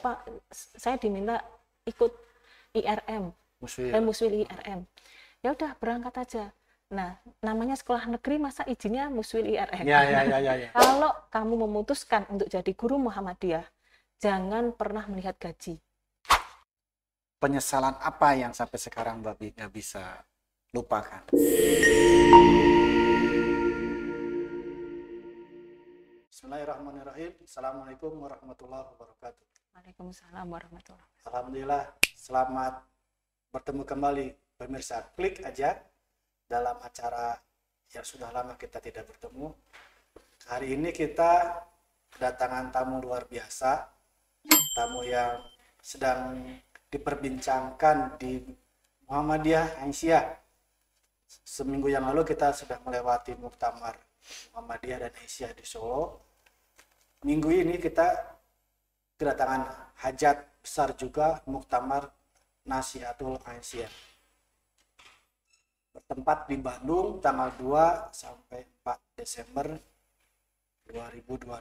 pak saya diminta ikut IRM Muswil. Eh, Muswil IRM ya udah berangkat aja Nah, namanya sekolah negeri masa izinnya muswil IRM. Ya, ya, ya, ya, ya. Kalau kamu memutuskan untuk jadi guru Muhammadiyah, jangan pernah melihat gaji. Penyesalan apa yang sampai sekarang Mbak Bi nggak bisa lupakan? Bismillahirrahmanirrahim. Assalamualaikum warahmatullahi wabarakatuh. Waalaikumsalam warahmatullahi wabarakatuh. Alhamdulillah, selamat bertemu kembali pemirsa. Klik aja dalam acara yang sudah lama kita tidak bertemu. Hari ini kita kedatangan tamu luar biasa, tamu yang sedang diperbincangkan di Muhammadiyah Aisyah. Seminggu yang lalu kita sudah melewati Muktamar Muhammadiyah dan Aisyah di Solo. Minggu ini kita kedatangan hajat besar juga Muktamar Nasihatul Aisyah bertempat di Bandung tanggal 2 sampai 4 Desember 2022.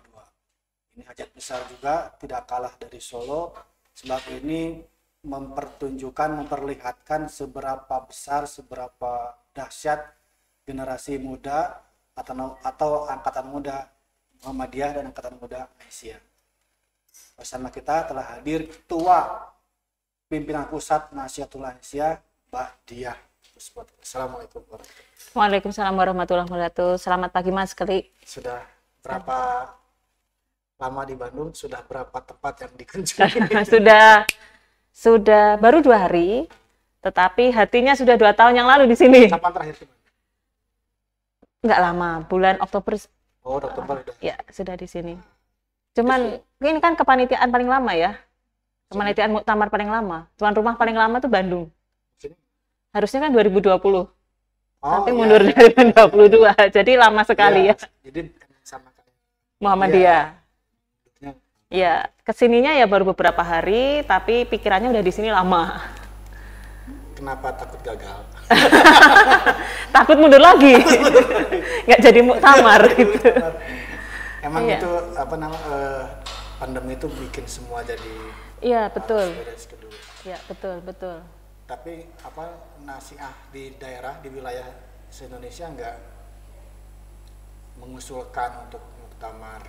Ini hajat besar juga tidak kalah dari Solo sebab ini mempertunjukkan memperlihatkan seberapa besar seberapa dahsyat generasi muda atau atau angkatan muda Muhammadiyah dan angkatan muda Aisyah. Bersama kita telah hadir Ketua Pimpinan Pusat Nasihatul Lansia, Mbak Diah. Assalamualaikum warahmatullahi Waalaikumsalam warahmatullahi wabarakatuh. Selamat pagi Mas Keli. Sudah berapa lama di Bandung? Sudah berapa tempat yang dikunjungi? sudah sudah baru dua hari, tetapi hatinya sudah dua tahun yang lalu di sini. Kapan terakhir? Enggak lama, bulan Oktober. Oh, Oktober. Uh, ya, sudah di sini. Cuman ini kan kepanitiaan paling lama ya. Kepanitiaan muktamar paling lama. Tuan rumah paling lama tuh Bandung. Harusnya kan 2020. Oh, tapi iya. mundur dari 22. Jadi lama sekali ya. ya. Jadi sama Muhammadiyah. Iya, ya, kesininya ya baru beberapa hari, tapi pikirannya udah di sini lama. Kenapa takut gagal? takut mundur lagi. Nggak jadi muktamar iya, gitu emang iya. itu apa namanya uh, eh, pandemi itu bikin semua jadi iya betul iya betul betul tapi apa nasiah di daerah di wilayah se Indonesia nggak mengusulkan untuk muktamar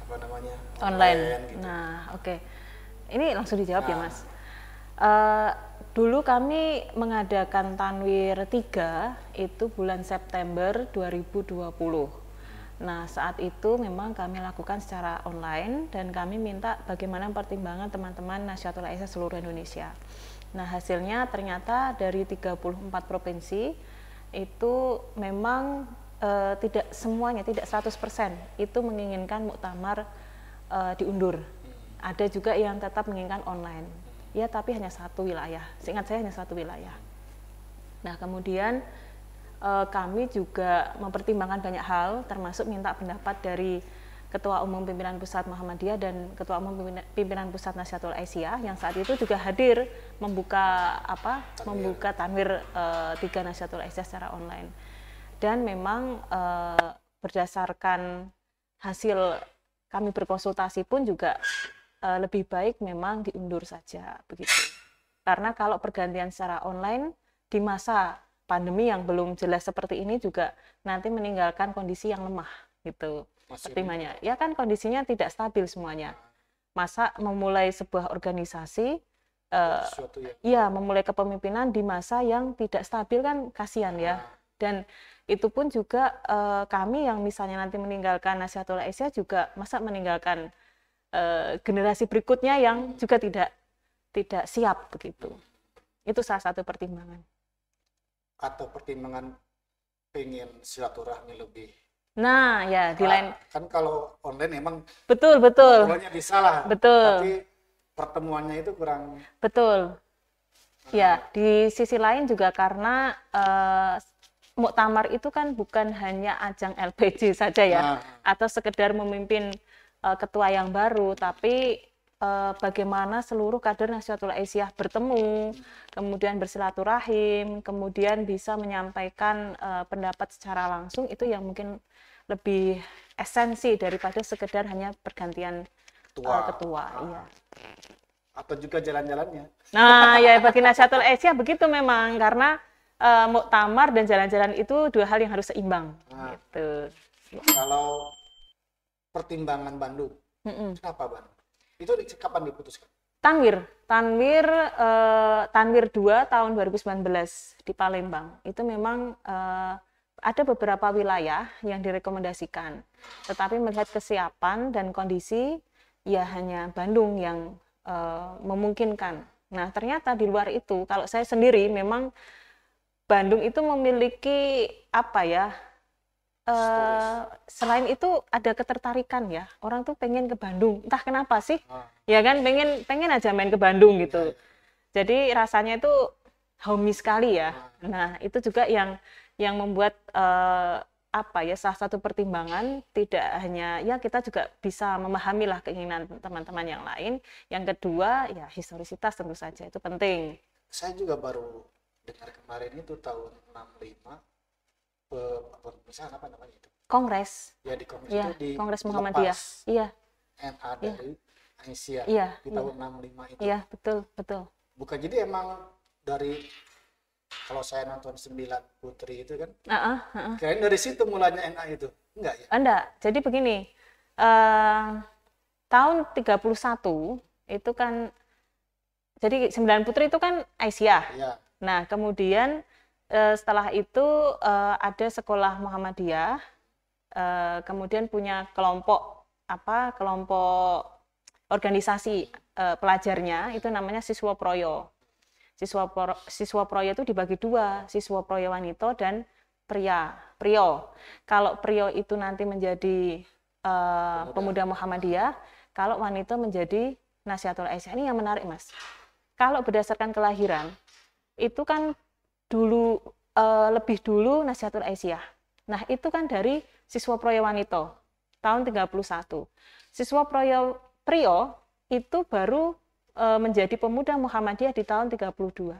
apa namanya online, online gitu. nah oke okay. ini langsung dijawab ya, nah. ya mas uh, dulu kami mengadakan Tanwir 3 itu bulan September 2020 Nah, saat itu memang kami lakukan secara online dan kami minta bagaimana pertimbangan teman-teman Nasyatul Aisyah seluruh Indonesia. Nah, hasilnya ternyata dari 34 provinsi itu memang e, tidak semuanya, tidak 100% itu menginginkan muktamar e, diundur. Ada juga yang tetap menginginkan online. Ya, tapi hanya satu wilayah. Seingat saya hanya satu wilayah. Nah, kemudian uh, kami juga mempertimbangkan banyak hal, termasuk minta pendapat dari Ketua Umum Pimpinan Pusat Muhammadiyah dan Ketua Umum Pimpinan, Pusat Nasihatul Aisyah yang saat itu juga hadir membuka apa tanwir. membuka tanwir uh, tiga Nasihatul Aisyah secara online dan memang uh, berdasarkan hasil kami berkonsultasi pun juga uh, lebih baik memang diundur saja begitu karena kalau pergantian secara online di masa pandemi yang belum jelas seperti ini juga nanti meninggalkan kondisi yang lemah gitu. Pertimbangannya, ya kan kondisinya tidak stabil semuanya. Masa memulai sebuah organisasi uh, ya memulai kepemimpinan di masa yang tidak stabil kan kasihan ya. Nah. Dan itu pun juga uh, kami yang misalnya nanti meninggalkan Nasihatul Asia juga masa meninggalkan uh, generasi berikutnya yang hmm. juga tidak tidak siap begitu. Itu salah satu pertimbangan atau pertimbangan pengen silaturahmi lebih Nah, ya di lain kan kalau online emang betul betul. semuanya bisa lah. Betul. Tapi pertemuannya itu kurang. Betul. nah. Ya, di sisi lain juga karena uh, muktamar itu kan bukan hanya ajang LPG saja ya, nah. atau sekedar memimpin uh, ketua yang baru, tapi eh, bagaimana seluruh kader Nasihatul Aisyah bertemu, kemudian bersilaturahim, kemudian bisa menyampaikan eh, pendapat secara langsung itu yang mungkin lebih esensi daripada sekedar hanya pergantian eh, ketua. Uh, ketua ah. iya. Atau juga jalan-jalannya. Nah, ya bagi Nasihatul Aisyah begitu memang karena uh, muktamar dan jalan-jalan itu dua hal yang harus seimbang. Nah, gitu. Kalau pertimbangan Bandung, mm -mm. kenapa itu kapan diputuskan? Tanwir, Tanwir uh, Tanwir 2 tahun 2019 di Palembang. Itu memang uh, ada beberapa wilayah yang direkomendasikan. Tetapi melihat kesiapan dan kondisi ya hanya Bandung yang uh, memungkinkan. Nah, ternyata di luar itu kalau saya sendiri memang Bandung itu memiliki apa ya? Eh, selain itu ada ketertarikan ya orang tuh pengen ke Bandung entah kenapa sih ah. ya kan pengen pengen aja main ke Bandung gitu iya, iya. jadi rasanya itu homey sekali ya ah. nah itu juga yang yang membuat uh, apa ya salah satu pertimbangan tidak hanya ya kita juga bisa memahamilah keinginan teman-teman yang lain yang kedua ya historisitas tentu saja itu penting saya juga baru dengar kemarin itu tahun 65 misalnya apa namanya itu? Kongres. Ya di kongres ya, itu di Kongres Muhammadiyah. Iya. NA dari ya. Aisyah ya, di tahun ya. 65 itu. Iya, betul, betul. Bukan jadi emang dari kalau saya nonton sembilan putri itu kan. Uh -uh, uh -uh. dari situ mulanya NA itu. Enggak ya? Enggak. Jadi begini. Uh, tahun 31 itu kan jadi sembilan putri itu kan Aisyah. Ya. Nah, kemudian Eh, setelah itu eh, ada sekolah Muhammadiyah, eh, kemudian punya kelompok apa kelompok organisasi pelajarnya itu namanya siswa proyo. Siswa pro, siswa proyo itu dibagi dua, siswa proyo wanita dan pria prio. Kalau prio itu nanti menjadi uh, pemuda. pemuda Muhammadiyah, kalau wanita menjadi Nasihatul Aisyah ini yang menarik mas. Kalau berdasarkan kelahiran itu kan dulu uh, lebih dulu Nasihatul Aisyah. Nah, itu kan dari siswa wanita tahun 31. Siswa Proyo Prio itu baru uh, menjadi pemuda Muhammadiyah di tahun 32.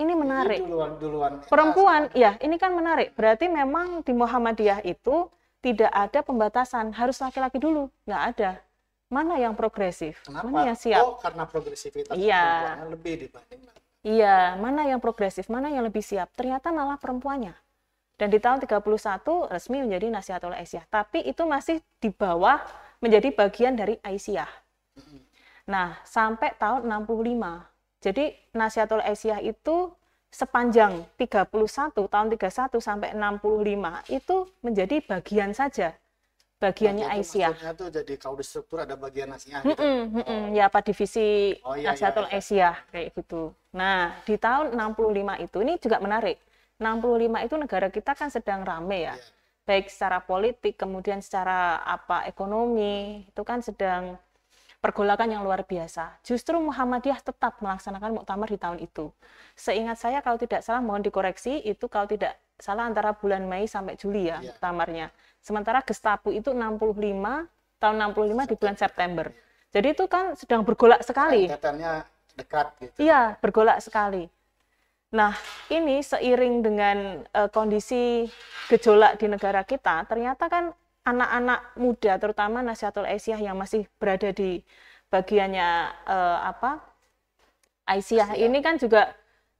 Ini menarik. duluan, duluan. Perempuan, ya, ini kan menarik. Berarti memang di Muhammadiyah itu tidak ada pembatasan, harus laki-laki dulu, nggak ada mana yang progresif, Kenapa? mana yang siap. Oh, karena progresivitas iya. lebih dibanding Iya, mana yang progresif, mana yang lebih siap. Ternyata malah perempuannya. Dan di tahun 31 resmi menjadi nasihat oleh Aisyah. Tapi itu masih di bawah menjadi bagian dari Aisyah. Nah, sampai tahun 65. Jadi nasihat oleh Aisyah itu sepanjang 31 tahun 31 sampai 65 itu menjadi bagian saja bagiannya nah, Aisyah. itu jadi kalau di struktur ada bagian nasihat. Gitu. Mm -mm, mm -mm. Oh. Ya apa divisi oh, iya, nasihatul iya, iya. Aisyah kayak gitu. Nah, di tahun 65 itu ini juga menarik. 65 itu negara kita kan sedang rame ya. Iya. Baik secara politik, kemudian secara apa ekonomi, itu kan sedang pergolakan yang luar biasa. Justru Muhammadiyah tetap melaksanakan muktamar di tahun itu. Seingat saya kalau tidak salah mohon dikoreksi itu kalau tidak salah antara bulan Mei sampai Juli ya, ya. muktamarnya. Sementara Gestapu itu 65 tahun 65 September. di bulan September. Jadi itu kan sedang bergolak sekali. Tetannya dekat gitu. Iya, bergolak sekali. Nah, ini seiring dengan uh, kondisi gejolak di negara kita, ternyata kan anak-anak muda terutama Nasihatul Aisyah yang masih berada di bagiannya uh, apa? Aisyah ini kan juga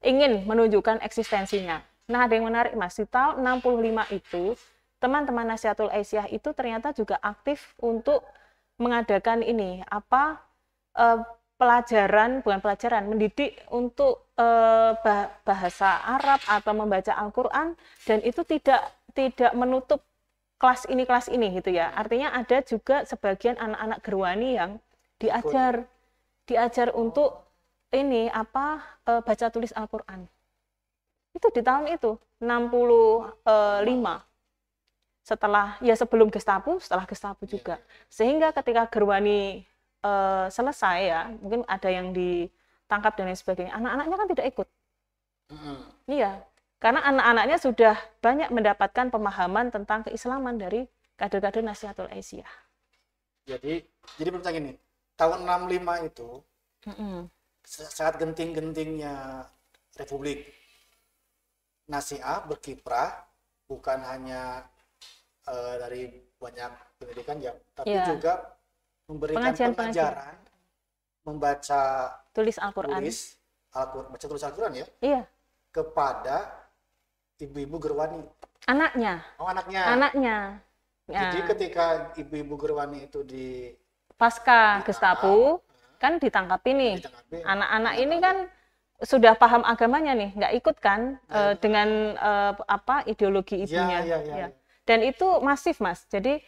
ingin menunjukkan eksistensinya. Nah, ada yang menarik Mas, di tahun 65 itu teman-teman Nasihatul Aisyah itu ternyata juga aktif untuk mengadakan ini apa eh, pelajaran bukan pelajaran mendidik untuk eh, bahasa Arab atau membaca Al-Qur'an dan itu tidak tidak menutup kelas ini kelas ini gitu ya. Artinya ada juga sebagian anak-anak gerwani yang diajar diajar oh. untuk ini apa eh, baca tulis Al-Qur'an. Itu di tahun itu 65 setelah ya sebelum Gestapo, setelah Gestapo juga. Iya. Sehingga ketika Gerwani uh, selesai ya mungkin ada yang ditangkap dan lain sebagainya anak-anaknya kan tidak ikut Hmm. iya karena anak-anaknya sudah banyak mendapatkan pemahaman tentang keislaman dari kader-kader Nasihatul Aisyah. Jadi, jadi pertanyaan ini, tahun 65 itu mm -hmm. saat genting-gentingnya Republik Nasiah berkiprah bukan hanya uh, dari banyak pendidikan ya, tapi yeah. juga memberikan pengajian, pengajaran, pengajian. membaca tulis Al-Qur'an. Tulis Al-Qur'an, baca tulis Al-Qur'an ya? Iya. Kepada ibu-ibu gerwani. Anaknya. Oh, anaknya. Anaknya. Ya. Jadi ketika ibu-ibu gerwani itu di pasca di Gestapo ah, ah, ah. kan ditangkap ini Anak-anak ini kan sudah paham agamanya nih, nggak ikut kan ya, uh, dengan eh, apa ideologi ibunya. Iya, iya, iya, ya, ya, ya. Ya. Dan itu masif mas. Jadi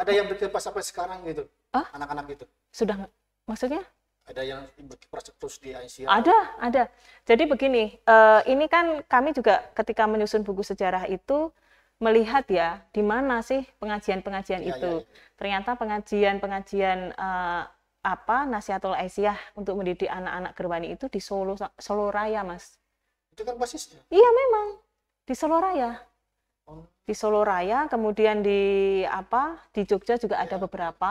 ada yang berkiprah sampai sekarang gitu? Anak-anak itu. Sudah, maksudnya? Ada yang berkiprah terus di Asia. Ada, ada. Jadi begini, uh, ini kan kami juga ketika menyusun buku sejarah itu melihat ya di mana sih pengajian-pengajian ya, itu. Ya, ya. Ternyata pengajian-pengajian uh, apa Nasihatul Aisyah untuk mendidik anak-anak Gerbani itu di Solo Solo Raya, Mas. Itu kan basisnya. Iya, memang. Di Solo Raya di Solo Raya, kemudian di apa di Jogja juga ada iya. beberapa,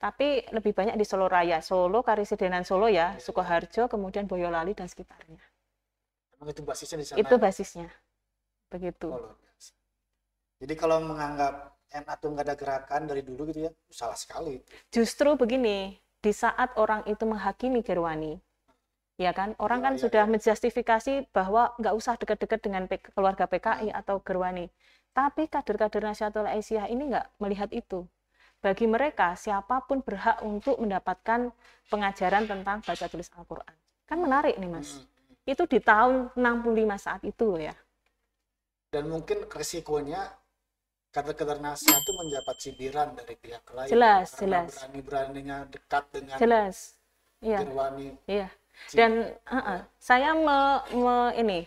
tapi lebih banyak di Solo Raya, Solo, Karisidenan Solo ya, iya. Sukoharjo, kemudian Boyolali dan sekitarnya. Memang itu basisnya di sana. Itu ya? basisnya, begitu. Oh, Jadi kalau menganggap N atau nggak ada gerakan dari dulu gitu ya, salah sekali. Justru begini, di saat orang itu menghakimi Gerwani, ya kan iya, orang ya, kan ya, sudah ya. menjustifikasi bahwa nggak usah deket-deket dengan keluarga PKI iya. atau Gerwani tapi kader-kader Nahdlatul Aisyah ini nggak melihat itu bagi mereka siapapun berhak untuk mendapatkan pengajaran tentang baca tulis Al-Quran kan hmm. menarik nih mas hmm. hmm, hmm. itu di tahun 65 saat itu loh ya dan mungkin resikonya kader-kader Nahdlatul itu mendapat sibiran dari pihak lain jelas jelas berani-beraninya dekat dengan jelas Iya. Gerwani. Iya dan uh -uh, saya me, me, ini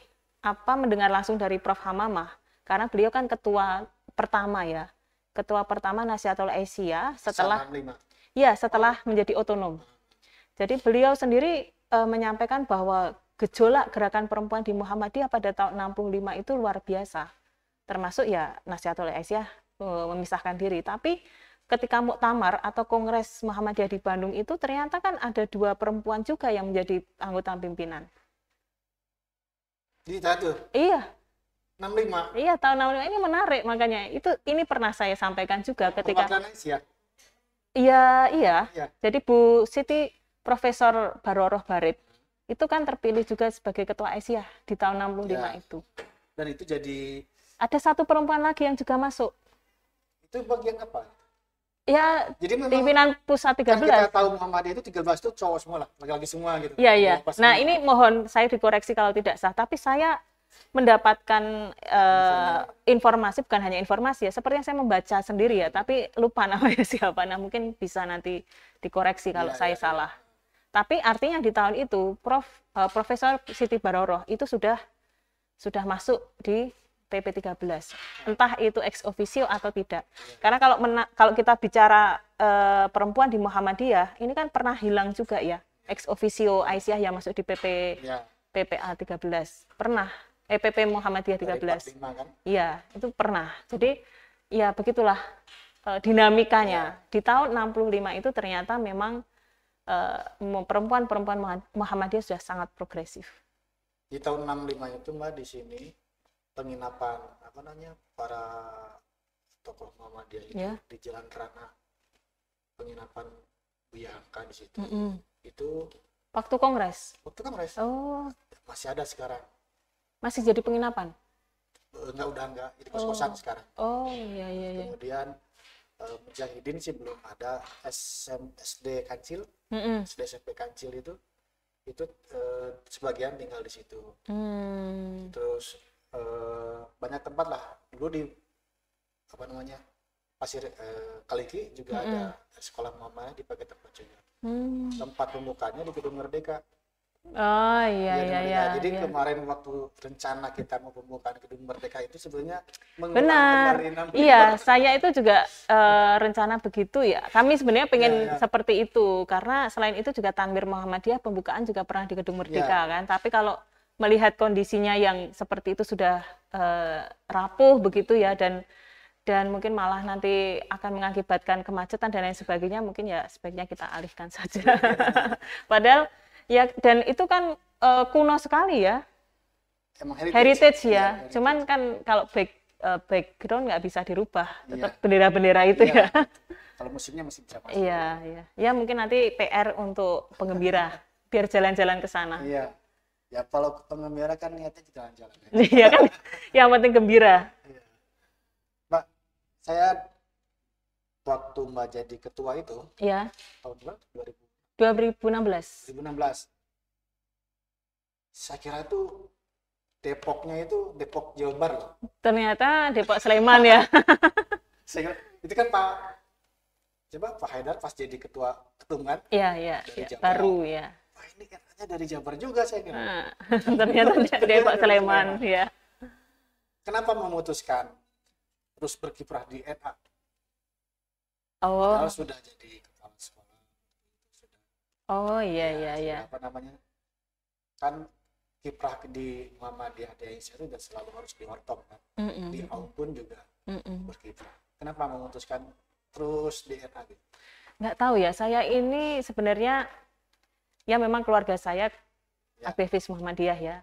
apa mendengar langsung dari Prof Hamamah karena beliau kan ketua pertama ya ketua pertama Nasihatul Asia setelah ya setelah oh. menjadi otonom hmm. jadi beliau sendiri uh, menyampaikan bahwa gejolak gerakan perempuan di Muhammadiyah pada tahun 65 itu luar biasa termasuk ya Nasihatul Asia uh, e, memisahkan diri tapi ketika muktamar atau kongres Muhammadiyah di Bandung itu ternyata kan ada dua perempuan juga yang menjadi anggota pimpinan. Di satu. Iya. 65. Iya, tahun 65 ini menarik makanya. Itu ini pernah saya sampaikan juga ketika Iya, iya. Ya. Jadi Bu Siti Profesor Baroroh Barit itu kan terpilih juga sebagai ketua Asia di tahun 65 ya. itu. Dan itu jadi ada satu perempuan lagi yang juga masuk. Itu bagian apa? ya Jadi memang pimpinan pusat 13 kan kita tahu Muhammadiyah itu 13 itu cowok semua lah lagi-lagi semua gitu iya iya nah ini mohon saya dikoreksi kalau tidak sah tapi saya mendapatkan uh, informasi bukan hanya informasi ya seperti yang saya membaca sendiri ya tapi lupa namanya siapa nah mungkin bisa nanti dikoreksi kalau ya, saya ya, salah tapi artinya di tahun itu Prof uh, Profesor Siti Baroroh itu sudah sudah masuk di PP13. Entah itu ex officio atau tidak. Karena kalau mena kalau kita bicara e, perempuan di Muhammadiyah, ini kan pernah hilang juga ya ex officio Aisyah yang masuk di PP ya. PPA 13. Pernah EPP eh, Muhammadiyah 13. Kan? Iya, kan? itu pernah. Jadi ya begitulah e, dinamikanya. Ya. Di tahun 65 itu ternyata memang perempuan-perempuan Muhammadiyah sudah sangat progresif. Di tahun 65 itu Mbak di sini penginapan apa namanya para tokoh Muhammadiyah itu yeah. di Jalan Rana penginapan Buya Hamka di situ mm -hmm. itu waktu kongres waktu kongres oh masih ada sekarang masih jadi penginapan eh, enggak udah enggak jadi kos kosan oh. sekarang oh iya iya iya kemudian uh, Mujahidin sih belum ada SM, SD Kancil mm -hmm. SD SMP Kancil itu itu uh, sebagian tinggal di situ mm. terus e, banyak tempat lah dulu di apa namanya pasir e, Kaliki juga mm -hmm. ada sekolah Muhammadiyah di pakai tempat juga mm. tempat pembukanya di gedung Merdeka Oh iya iya iya, iya. Jadi iya. kemarin waktu rencana kita mau pembukaan gedung Merdeka itu sebenarnya benar. Iya, saya itu juga e, rencana begitu ya. Kami sebenarnya pengen ya, ya. seperti itu karena selain itu juga Tanwir Muhammadiyah pembukaan juga pernah di gedung Merdeka ya. kan. Tapi kalau melihat kondisinya yang seperti itu sudah uh, rapuh begitu ya dan dan mungkin malah nanti akan mengakibatkan kemacetan dan lain sebagainya mungkin ya sebaiknya kita alihkan saja padahal ya dan itu kan uh, kuno sekali ya Emang heritage, heritage ya, ya heritage. cuman kan kalau back, uh, background nggak bisa dirubah iya. tetap bendera-bendera ya. itu ya, ya. kalau musimnya masih bisa masuk iya iya ya mungkin nanti PR untuk pengembira biar jalan-jalan ke sana iya ya kalau penggembira kan niatnya jalan-jalan iya kan yang penting gembira iya. mbak saya waktu mbak jadi ketua itu ya tahun berapa ribu 2016 2016 saya kira itu Depoknya itu Depok Jawa Barat Ternyata Depok Sleman ya. saya itu kan Pak coba Pak Haidar pas jadi ketua ketum kan? Iya iya. Ya, baru ya ini katanya dari Jabar juga saya kira. Nah, ternyata dari Pak iya, Sleman ya. Iya. Kenapa memutuskan terus berkiprah di NA? Oh. Padahal sudah jadi kepala sekolah. Sudah. Oh iya ya, iya iya. Apa namanya? Kan kiprah di Muhammadiyah di Aisyah itu selalu harus kan? di wartop kan. Mm -mm. Di Aung pun juga mm -mm. berkiprah. Kenapa memutuskan terus di NA gitu? Nggak tahu ya, saya ini sebenarnya ya memang keluarga saya ya. aktivis Muhammadiyah ya.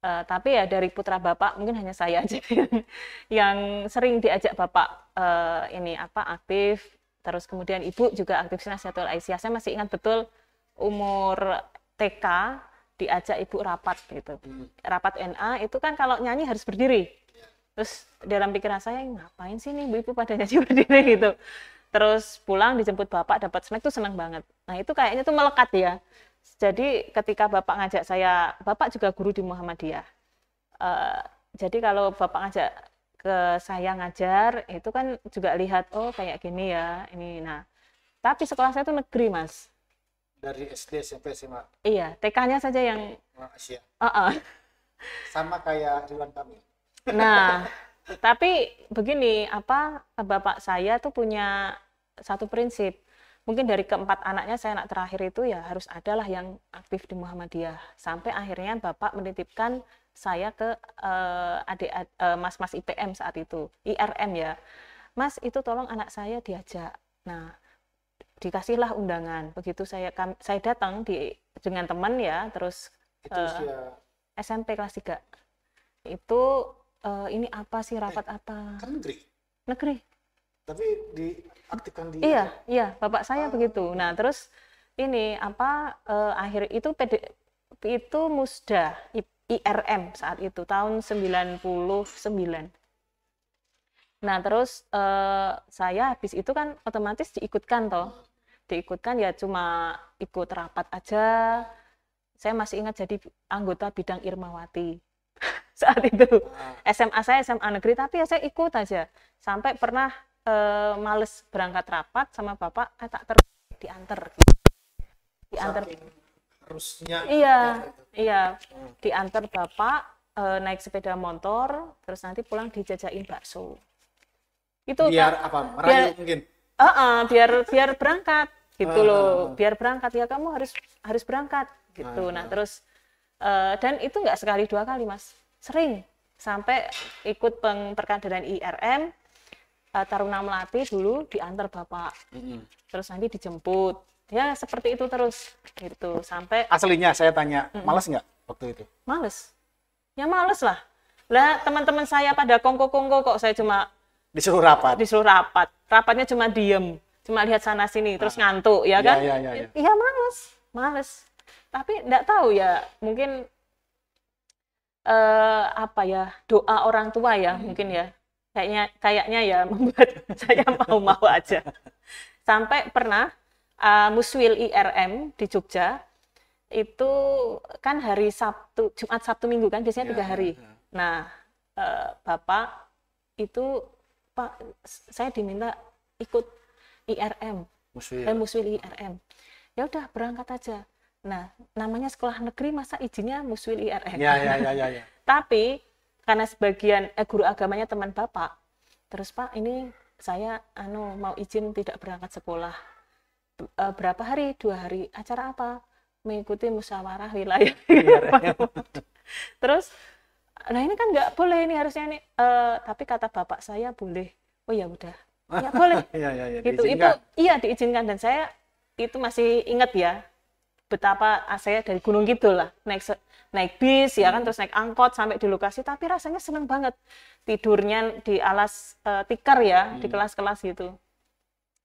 Uh, tapi ya dari putra bapak mungkin hanya saya aja yang, yang sering diajak bapak uh, ini apa aktif terus kemudian ibu juga aktif Nasihatul Aisyah saya masih ingat betul umur TK diajak ibu rapat gitu hmm. rapat NA itu kan kalau nyanyi harus berdiri terus dalam pikiran saya ngapain sih nih ibu-ibu pada nyanyi berdiri gitu terus pulang dijemput bapak dapat snack tuh seneng banget nah itu kayaknya tuh melekat ya jadi ketika Bapak ngajak saya, Bapak juga guru di Muhammadiyah. Uh, jadi kalau Bapak ngajak ke saya ngajar, itu kan juga lihat, oh kayak gini ya, ini. Nah, tapi sekolah saya itu negeri, Mas. Dari SD, SMP, SMA? Iya, TK-nya saja yang... Oh, asia. Uh -uh. Sama kayak Ridwan kami. Nah, tapi begini, apa Bapak saya tuh punya satu prinsip mungkin dari keempat anaknya saya anak terakhir itu ya harus adalah yang aktif di Muhammadiyah sampai akhirnya bapak menitipkan saya ke uh, adik uh, mas-mas IPM saat itu IRM ya mas itu tolong anak saya diajak nah dikasihlah undangan begitu saya kami, saya datang di dengan teman ya terus uh, eh, SMP kelas 3 itu uh, ini apa sih rapat eh, apa kan negeri negeri tapi diaktifkan di iya iya bapak saya ah. begitu nah terus ini apa uh, akhir itu PD, itu musda IRM saat itu tahun 99 nah terus uh, saya habis itu kan otomatis diikutkan toh diikutkan ya cuma ikut rapat aja saya masih ingat jadi anggota bidang Irmawati saat itu ah. SMA saya SMA negeri tapi ya saya ikut aja sampai pernah Malas eh, males berangkat rapat sama bapak eh, tak terus diantar gitu. diantar harusnya iya ya, iya hmm. diantar bapak eh, naik sepeda motor terus nanti pulang dijajain bakso itu biar kan, apa merayu biar, mungkin uh -uh, biar biar berangkat gitu loh biar berangkat ya kamu harus harus berangkat gitu nah, nah, nah. terus uh, dan itu nggak sekali dua kali mas sering sampai ikut peng, IRM uh, Taruna Melati dulu diantar bapak, mm -hmm. terus nanti dijemput. Ya seperti itu terus gitu sampai. Aslinya saya tanya, mm -hmm. males nggak waktu itu? Males, ya males lah. Lah teman-teman saya pada kongko-kongko kok saya cuma disuruh rapat. Disuruh rapat, rapatnya cuma diem, cuma lihat sana sini, terus nah. ngantuk ya iya, kan? Iya iya iya. Iya ya, males, males. Tapi nggak tahu ya mungkin eh, apa ya doa orang tua ya hmm. mungkin ya kayaknya kayaknya ya membuat saya mau-mau aja. Sampai pernah uh, Muswil IRM di Jogja itu kan hari Sabtu, Jumat Sabtu Minggu kan biasanya ya, tiga hari. Ya. ya. Nah, uh, Bapak itu Pak saya diminta ikut IRM. Muswil. Eh, Muswil IRM. Ya udah berangkat aja. Nah, namanya sekolah negeri masa izinnya Muswil IRM. Ya, ya, ya, ya, ya. Tapi karena sebagian eh, guru agamanya teman bapak terus pak ini saya anu mau izin tidak berangkat sekolah eh, berapa hari dua hari acara apa mengikuti musyawarah wilayah ya, terus nah ini kan nggak boleh ini harusnya ini e, tapi kata bapak saya boleh oh ya udah ya boleh ya, ya, ya, itu itu iya diizinkan dan saya itu masih ingat ya betapa ah, saya dari Gunung gitulah lah naik naik bis ya kan hmm. terus naik angkot sampai di lokasi tapi rasanya seneng banget tidurnya di alas uh, tikar ya hmm. di kelas-kelas gitu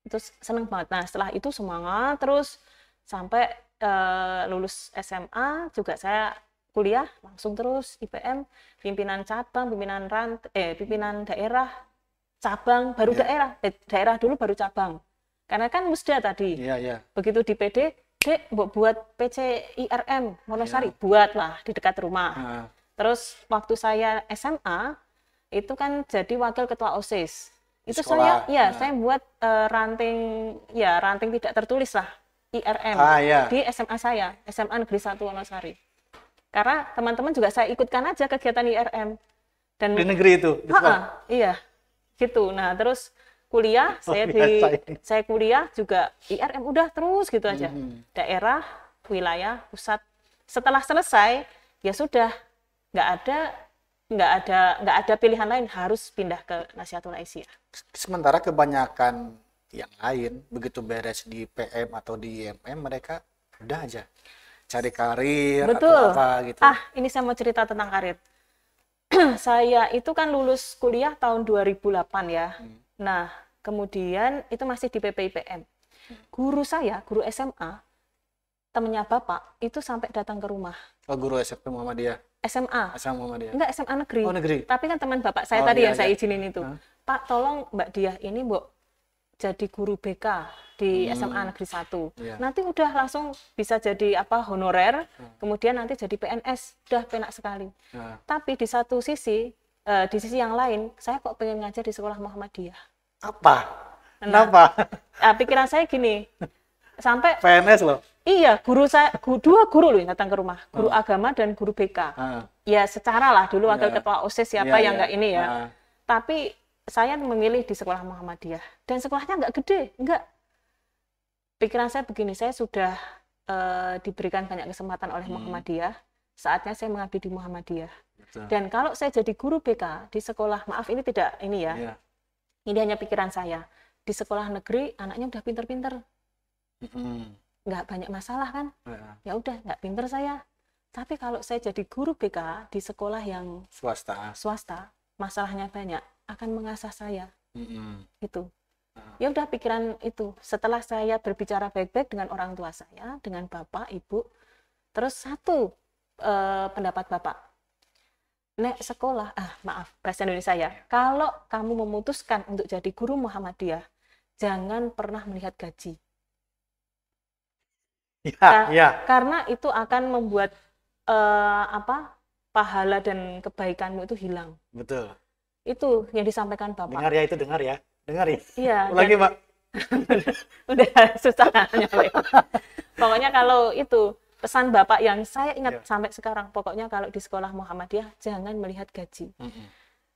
terus seneng banget nah setelah itu semangat terus sampai uh, lulus SMA juga saya kuliah langsung terus IPM pimpinan cabang pimpinan rant eh pimpinan daerah cabang baru yeah. daerah eh, daerah dulu baru cabang karena kan musda tadi yeah, yeah. begitu di PD dek buat buat PCIRM Monosari yeah. buatlah di dekat rumah uh. terus waktu saya SMA itu kan jadi wakil ketua osis itu Sekolah. saya ya uh. saya buat uh, ranting ya ranting tidak tertulis lah IRM yeah. Iya. di SMA saya SMA Negeri satu Wonosari karena teman-teman juga saya ikutkan aja kegiatan IRM dan di negeri itu di ha -ha, iya gitu nah terus kuliah oh, saya di iya, saya kuliah juga IRM udah terus gitu aja hmm. daerah wilayah pusat setelah selesai ya sudah nggak ada nggak ada nggak ada pilihan lain harus pindah ke Nasihatul Aisyah sementara kebanyakan yang lain begitu beres di PM atau di IMM mereka udah aja cari karir Betul. atau apa gitu ah ini saya mau cerita tentang karir saya itu kan lulus kuliah tahun 2008 ya hmm Nah, kemudian itu masih di PPIPM. Guru saya, guru SMA, temannya Bapak, itu sampai datang ke rumah. Oh, guru SMP Muhammadiyah? SMA. SMA Muhammadiyah? Enggak, SMA negeri. Oh, negeri. Tapi kan teman Bapak saya oh, tadi iya, yang iya. saya izinin itu. Huh? Pak, tolong Mbak Dia ini, Mbok, jadi guru BK di hmm. SMA Negeri 1. Yeah. Nanti udah langsung bisa jadi apa honorer, hmm. kemudian nanti jadi PNS, udah penak sekali. Yeah. Tapi di satu sisi uh, di sisi yang lain saya kok pengen ngajar di sekolah Muhammadiyah apa nah, kenapa nah, pikiran saya gini sampai PNS loh iya guru saya guru, dua guru loh yang datang ke rumah guru hmm. agama dan guru BK hmm. Ah. ya secara lah dulu wakil yeah. ketua osis e ya, siapa yeah, yang enggak ya. yeah. ini ya hmm. tapi saya memilih di sekolah Muhammadiyah dan sekolahnya nggak gede nggak pikiran saya begini saya sudah uh, diberikan banyak kesempatan oleh hmm. Muhammadiyah saatnya saya mengabdi di Muhammadiyah dan kalau saya jadi guru BK di sekolah, maaf ini tidak ini ya, yeah. ini hanya pikiran saya. Di sekolah negeri anaknya udah pinter-pinter, mm nggak banyak masalah kan? Yeah. Ya udah nggak pinter saya. Tapi kalau saya jadi guru BK di sekolah yang swasta, swasta masalahnya banyak akan mengasah saya. Mm-hmm. Itu. Ah. Ya udah pikiran itu. Setelah saya berbicara baik-baik dengan orang tua saya, dengan bapak, ibu, terus satu eh, pendapat bapak nek sekolah, ah maaf bahasa Indonesia ya. Iya. Kalau kamu memutuskan untuk jadi guru Muhammadiyah, jangan pernah melihat gaji. Ya, Ka ya. Karena itu akan membuat uh, apa pahala dan kebaikanmu itu hilang. Betul. Itu yang disampaikan Bapak. Dengar ya itu dengar ya. Dengar ya. Iya. Lagi, Pak. Udah susah Pokoknya kalau itu pesan Bapak yang saya ingat yeah. sampai sekarang. Pokoknya kalau di sekolah Muhammadiyah jangan melihat gaji. Mm -hmm.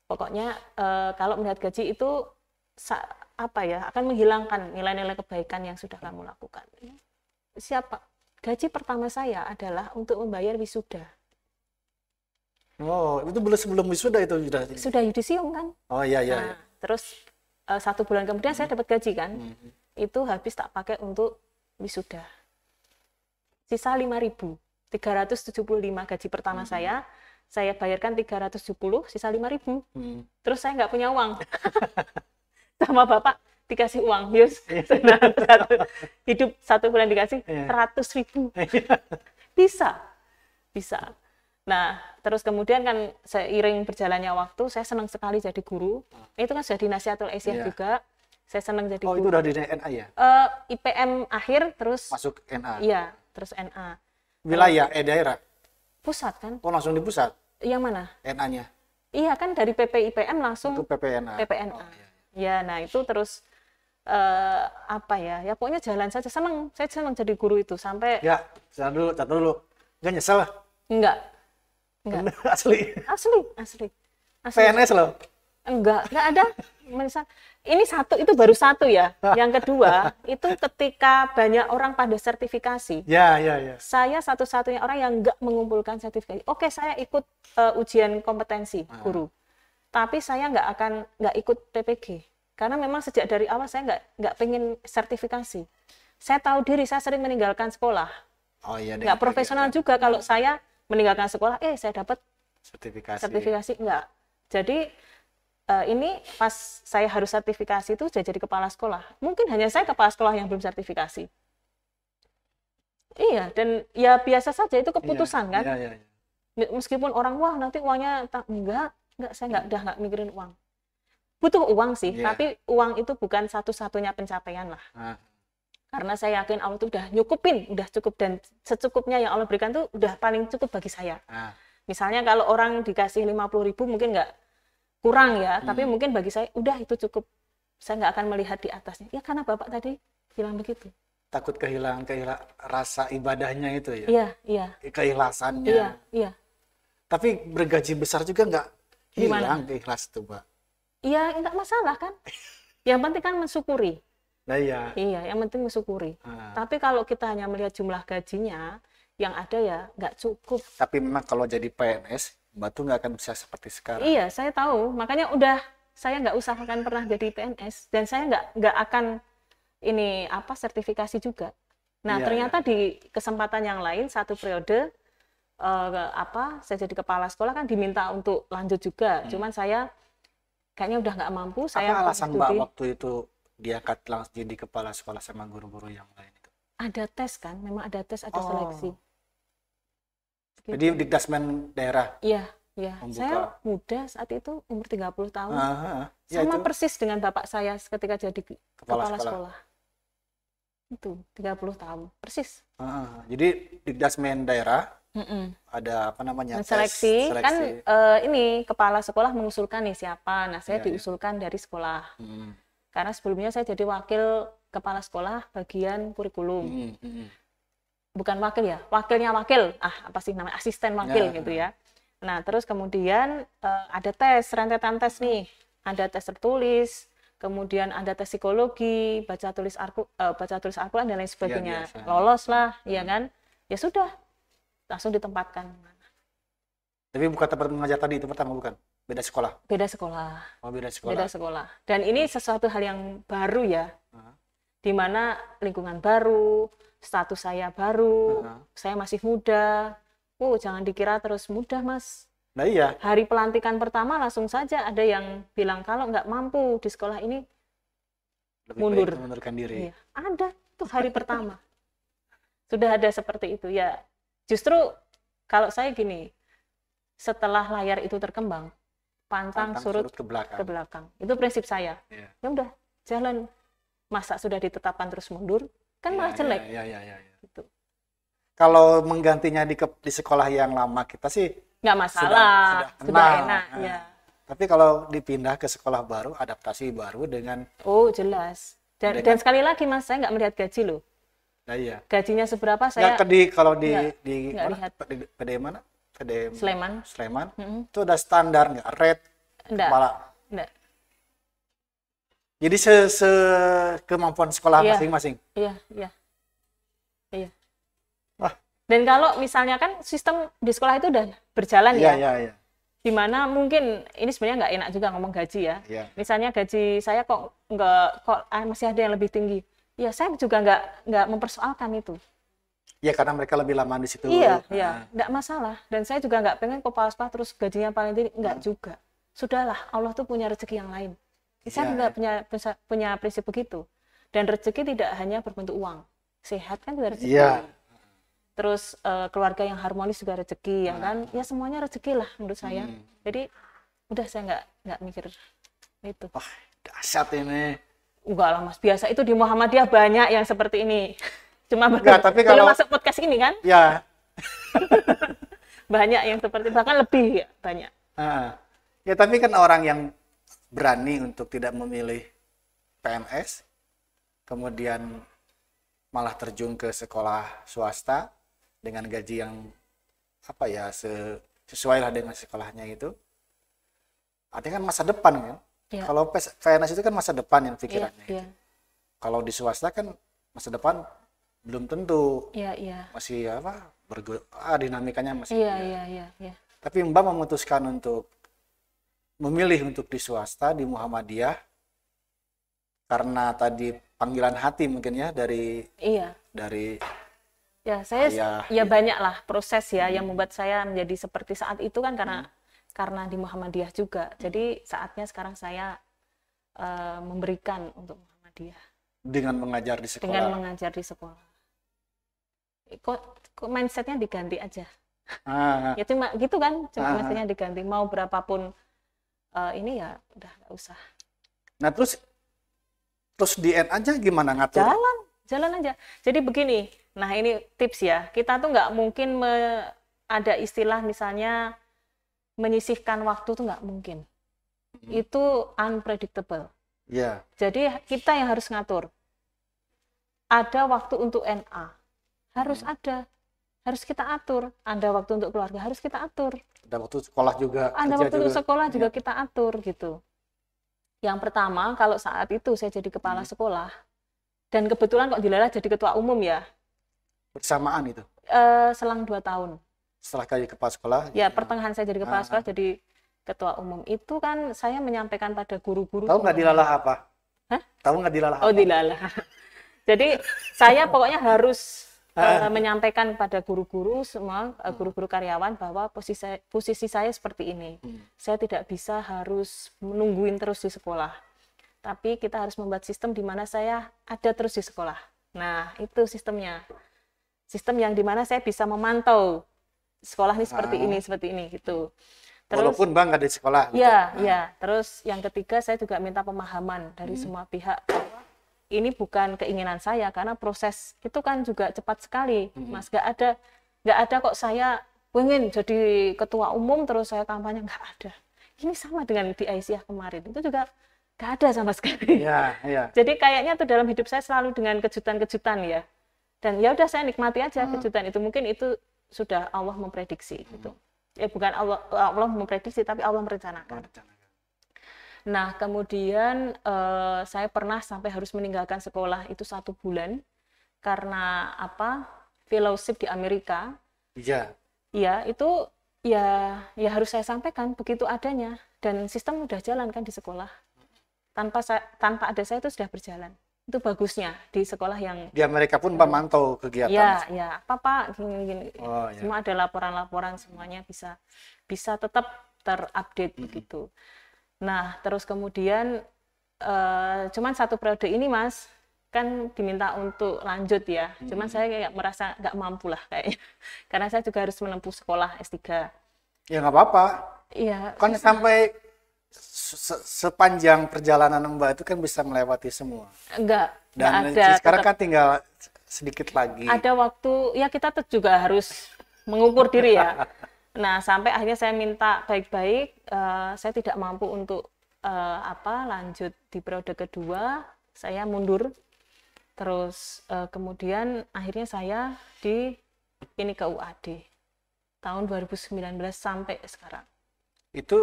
Pokoknya uh, kalau melihat gaji itu apa ya akan menghilangkan nilai-nilai kebaikan yang sudah kamu lakukan. Siapa? Gaji pertama saya adalah untuk membayar wisuda. Oh, itu belum sebelum wisuda itu sudah. Sudah yudisium kan? Oh iya iya. Nah, Terus eh, satu bulan kemudian saya dapat gaji kan? Hmm. Itu habis tak pakai untuk wisuda sisa 5.000. 375 gaji pertama hmm. saya, saya bayarkan 370, sisa 5.000. Hmm. Terus saya nggak punya uang. Sama bapak dikasih uang, ya, yes satu, hidup satu bulan dikasih iya. seratus yeah. ribu. Yeah. bisa, bisa. Nah, terus kemudian kan seiring berjalannya waktu, saya senang sekali jadi guru. Hmm. Itu kan sudah di Nasihatul Aisyah yeah. juga saya senang jadi oh, guru. Oh, itu udah di NA ya? Uh, eh, IPM akhir terus masuk NA. Iya, terus NA. Wilayah, eh daerah? Pusat kan. Oh langsung di pusat? Yang mana? NA-nya. Iya kan dari PPIPM langsung itu PPNA. PPNA. Oh, iya. Ya, nah itu terus uh, apa ya? Ya pokoknya jalan saja seneng. Saya senang jadi guru itu sampai Ya, jalan dulu, catat dulu. Enggak nyesel lah. Enggak. Enggak. Asli. Asli, asli. asli. PNS loh enggak enggak ada misal ini satu itu baru satu ya ah. yang kedua itu ketika banyak orang pada sertifikasi ya ya ya saya satu-satunya orang yang enggak mengumpulkan sertifikasi oke saya ikut uh, ujian kompetensi ah. guru tapi saya enggak akan enggak ikut PPG karena memang sejak dari awal saya enggak enggak pengen sertifikasi saya tahu diri saya sering meninggalkan sekolah oh iya enggak profesional ya. juga kalau saya meninggalkan sekolah eh saya dapat sertifikasi sertifikasi enggak jadi Eh, ini pas saya harus sertifikasi itu sudah jadi kepala sekolah. Mungkin hanya saya kepala sekolah yang belum sertifikasi. Iya, dan ya biasa saja itu keputusan iya, kan. Iya, iya, iya. Meskipun orang wah nanti uangnya tak enggak, enggak saya enggak udah enggak mikirin uang. Butuh uang sih, iya. tapi uang itu bukan satu-satunya pencapaian lah. Ah. Karena saya yakin Allah itu udah nyukupin, udah cukup dan secukupnya yang Allah berikan tuh udah paling cukup bagi saya. Ah. Misalnya kalau orang dikasih 50.000 mungkin enggak kurang ya, hmm. tapi mungkin bagi saya udah itu cukup. Saya nggak akan melihat di atasnya. Ya karena Bapak tadi bilang begitu. Takut kehilangan kehilangan rasa ibadahnya itu ya. Iya, iya. Keikhlasannya. Iya, iya. Tapi bergaji besar juga nggak hilang keikhlas itu, Pak. Iya, nggak masalah kan. yang penting kan mensyukuri. Nah, iya. Iya, yang penting mensyukuri. Ah. Tapi kalau kita hanya melihat jumlah gajinya, yang ada ya nggak cukup. Tapi memang kalau jadi PNS Batu nggak akan bisa seperti sekarang. Iya, saya tahu. Makanya udah saya nggak usahakan pernah jadi PNS dan saya nggak nggak akan ini apa sertifikasi juga. Nah, iya, ternyata iya. di kesempatan yang lain satu periode eh, apa saya jadi kepala sekolah kan diminta untuk lanjut juga. Hmm. Cuman saya kayaknya udah nggak mampu. Saya alasan Mbak waktu itu diangkat langsung jadi kepala sekolah sama guru-guru yang lain itu? Ada tes kan, memang ada tes, ada oh. seleksi. Jadi gitu. di dasmen daerah. Iya, iya. Saya muda saat itu umur 30 tahun. Aha, ah, ah. ya sama itu. persis dengan bapak saya ketika jadi kepala, kepala sekolah. sekolah. Itu 30 tahun, persis. Aha, ah. jadi dasmen daerah Mm -mm. ada apa namanya seleksi, kan e, ini kepala sekolah mengusulkan nih siapa nah saya iya, iya. diusulkan dari sekolah mm. karena sebelumnya saya jadi wakil kepala sekolah bagian kurikulum mm -hmm bukan wakil ya wakilnya wakil ah apa sih namanya asisten wakil ya. gitu ya, ya. nah terus kemudian uh, ada tes rentetan tes nih ada tes tertulis kemudian ada tes psikologi baca tulis arku uh, baca tulis aku dan lain ya, sebagainya ya, lolos lah iya hmm. ya kan ya sudah langsung ditempatkan tapi bukan tempat mengajar tadi itu pertama bukan beda sekolah beda sekolah oh beda sekolah beda sekolah dan ini hmm. sesuatu hal yang baru ya uh -huh. di mana lingkungan baru status saya baru, uh-huh. saya masih muda. Oh, jangan dikira terus mudah, Mas. Nah iya. Hari pelantikan pertama langsung saja ada yang bilang kalau nggak mampu di sekolah ini Lebih mundur. Iya. Ada tuh hari pertama. Sudah ada seperti itu ya. Justru kalau saya gini, setelah layar itu terkembang, pantang, pantang surut, surut ke belakang. Ke belakang. Itu prinsip saya. Yeah. Ya udah, jalan. Masa sudah ditetapkan terus mundur? kan malah ya, jelek. Iya, iya, iya. Ya. Gitu. Kalau menggantinya di, ke, di sekolah yang lama kita sih nggak masalah, sudah, sudah, sudah enak. ya. Tapi kalau dipindah ke sekolah baru, adaptasi baru dengan Oh, jelas. Dan, dengan, dan sekali lagi Mas, saya nggak melihat gaji loh. Nah, iya. Gajinya seberapa saya Nggak di kalau di enggak, di, enggak mana, lihat. di PD mana? PD Sleman. Sleman. Mm -hmm. Itu udah standar nggak? red enggak. kepala. Enggak. Jadi se, -se kemampuan sekolah iya. masing-masing. Iya, iya. Iya. Wah. Dan kalau misalnya kan sistem di sekolah itu udah berjalan iya, ya. Iya, iya. mana mungkin ini sebenarnya nggak enak juga ngomong gaji ya. Iya. Misalnya gaji saya kok nggak kok ah, masih ada yang lebih tinggi. Ya saya juga nggak nggak mempersoalkan itu. Iya karena mereka lebih lama di situ. Iya, nah. iya, nggak masalah. Dan saya juga nggak pengen kepala sekolah terus gajinya paling tinggi, nggak hmm. juga. Sudahlah, Allah tuh punya rezeki yang lain saya ya. tidak punya punya prinsip begitu dan rezeki tidak hanya berbentuk uang sehat kan juga rezeki Ya. terus uh, keluarga yang harmonis juga rezeki nah. ya kan nah. ya semuanya rezeki lah menurut saya hmm. jadi udah saya nggak nggak mikir itu wah dahsyat ini enggak lah mas biasa itu di Muhammadiyah banyak yang seperti ini cuma enggak, tapi kalau masuk podcast ini kan ya banyak yang seperti bahkan lebih banyak Nah. ya tapi kan orang yang berani untuk tidak memilih PMS, kemudian malah terjun ke sekolah swasta dengan gaji yang apa ya sesuai lah dengan sekolahnya itu. Artinya kan masa depan kan. Ya. Kalau PNS itu kan masa depan yang pikirannya. Ya, ya. Kalau di swasta kan masa depan belum tentu. Iya, iya. Masih apa? Bergo ah, dinamikanya masih. Iya, iya, iya, ya. Tapi Mbak memutuskan untuk memilih untuk di swasta di Muhammadiyah karena tadi panggilan hati mungkin ya dari iya dari ya saya ayah, ya, banyaklah banyak proses ya hmm. yang membuat saya menjadi seperti saat itu kan karena hmm. karena di Muhammadiyah juga jadi saatnya sekarang saya uh, memberikan untuk Muhammadiyah dengan mengajar di sekolah dengan mengajar di sekolah kok, kok mindsetnya diganti aja ah. ya cuma gitu kan cuma ah. mindsetnya diganti mau berapapun uh, ini ya udah nggak usah nah terus terus di aja gimana ngatur jalan jalan aja jadi begini nah ini tips ya kita tuh nggak mungkin me, ada istilah misalnya menyisihkan waktu tuh nggak mungkin hmm. itu unpredictable yeah. jadi kita yang harus ngatur ada waktu untuk NA harus hmm. ada harus kita atur. Ada waktu untuk keluarga harus kita atur. Ada waktu sekolah juga. Ada waktu juga. sekolah juga ya. kita atur gitu. Yang pertama kalau saat itu saya jadi kepala hmm. sekolah dan kebetulan kok Dilala jadi ketua umum ya. Bersamaan itu. E, selang dua tahun. Setelah kali kepala sekolah. Ya, ya. pertengahan saya jadi kepala ah, sekolah ah. jadi ketua umum itu kan saya menyampaikan pada guru-guru. Tahu nggak Dilala apa? Hah? Tahu nggak Dilala oh, apa? Oh Dilala. jadi saya pokoknya harus uh, menyampaikan kepada guru-guru semua eh, hmm. guru-guru uh, karyawan bahwa posisi posisi saya seperti ini hmm. saya tidak bisa harus menungguin terus di sekolah tapi kita harus membuat sistem di mana saya ada terus di sekolah nah itu sistemnya sistem yang di mana saya bisa memantau sekolah ini seperti uh. ini seperti ini gitu Terus, Walaupun bang nggak di sekolah. Gitu. Iya, gitu. iya. Terus yang ketiga saya juga minta pemahaman dari hmm. semua pihak ini bukan keinginan saya karena proses itu kan juga cepat sekali mm-hmm. mas Gak ada gak ada kok saya pengen jadi ketua umum terus saya kampanye nggak ada ini sama dengan di Aisyah kemarin itu juga gak ada sama sekali yeah, iya. yeah. jadi kayaknya tuh dalam hidup saya selalu dengan kejutan-kejutan ya dan ya udah saya nikmati aja hmm. kejutan itu mungkin itu sudah Allah memprediksi hmm. ya bukan Allah Allah memprediksi tapi Allah merencanakan. merencanakan Nah, kemudian eh, saya pernah sampai harus meninggalkan sekolah itu satu bulan karena apa? Fellowship di Amerika. Iya. Iya, itu ya ya harus saya sampaikan begitu adanya dan sistem udah jalan kan di sekolah. Tanpa saya, tanpa ada saya itu sudah berjalan itu bagusnya di sekolah yang Di Amerika pun memantau kegiatan Iya, iya. apa pak gini gini oh, iya. semua ada laporan-laporan semuanya bisa bisa tetap terupdate mm -hmm. begitu Nah, terus kemudian uh, cuman satu periode ini Mas kan diminta untuk lanjut ya. Hmm. Cuman saya kayak merasa nggak mampu lah kayaknya. Karena saya juga harus menempuh sekolah S3. Ya nggak apa-apa. Iya. Kan susah. sampai se sepanjang perjalanan Mbak itu kan bisa melewati semua. Enggak. Dan ada, sekarang tetap, kan tinggal sedikit lagi. Ada waktu, ya kita juga harus mengukur diri ya. Nah, sampai akhirnya saya minta baik-baik, uh, saya tidak mampu untuk uh, apa lanjut di periode kedua, saya mundur. Terus uh, kemudian akhirnya saya di ini ke UAD tahun 2019 sampai sekarang. Itu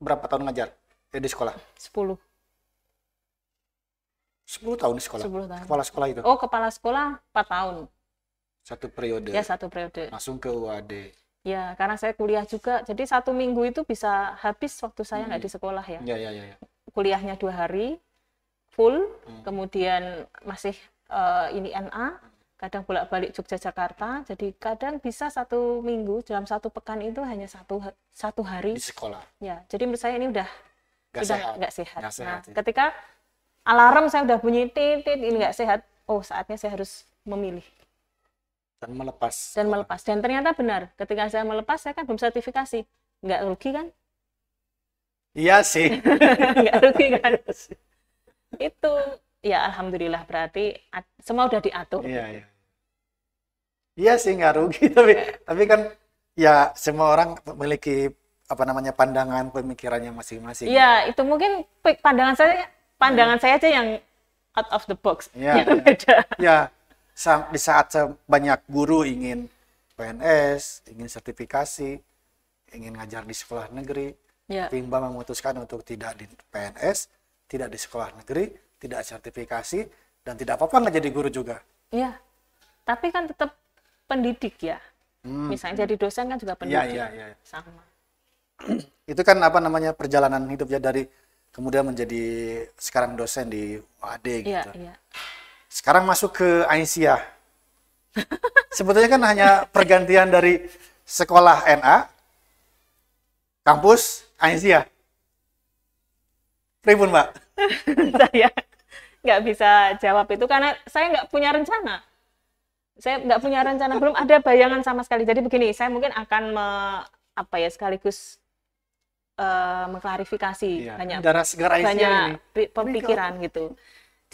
berapa tahun ngajar ya, di sekolah? 10. 10 tahun di sekolah. 10 tahun. Kepala sekolah itu. Oh, kepala sekolah 4 tahun. Satu periode. Ya, satu periode. Langsung ke UAD. Ya, karena saya kuliah juga, jadi satu minggu itu bisa habis waktu saya nggak hmm. di sekolah ya. Ya, ya, ya. ya. Kuliahnya dua hari, full, hmm. kemudian masih uh, ini NA, kadang bolak-balik Jogja Jakarta, jadi kadang bisa satu minggu dalam satu pekan itu hanya satu satu hari. Di sekolah. Ya, jadi menurut saya ini udah nggak sehat. Gak sehat. sehat. Nah, ya. ketika alarm saya udah bunyi titit ini nggak sehat, oh saatnya saya harus memilih dan melepas dan melepas dan ternyata benar ketika saya melepas saya kan belum sertifikasi nggak rugi kan iya sih nggak rugi kan iya itu ya alhamdulillah berarti semua udah diatur iya iya iya sih nggak rugi tapi tapi kan ya semua orang memiliki apa namanya pandangan pemikirannya masing-masing iya itu mungkin pandangan saya pandangan hmm. saya aja yang out of the box ya, yang ya. beda ya di saat banyak guru ingin PNS, ingin sertifikasi, ingin ngajar di sekolah negeri, yeah. timbang memutuskan untuk tidak di PNS, tidak di sekolah negeri, tidak sertifikasi, dan tidak apa-apa nggak jadi guru juga. Iya, tapi kan tetap pendidik ya. Hmm. Misalnya jadi dosen kan juga iya, pendidik. Iya, iya, iya. Sama. Itu kan apa namanya perjalanan hidupnya dari kemudian menjadi sekarang dosen di UAD iya, gitu. Iya, iya. Sekarang masuk ke Ainsiyah. Sebetulnya kan hanya pergantian dari sekolah NA, kampus Ainsiyah. Ribun, Mbak. saya nggak bisa jawab itu karena saya nggak punya rencana. Saya nggak punya rencana, belum ada bayangan sama sekali. Jadi begini, saya mungkin akan me, apa ya sekaligus uh, mengklarifikasi iya. banyak darah banyak ini. pemikiran gitu.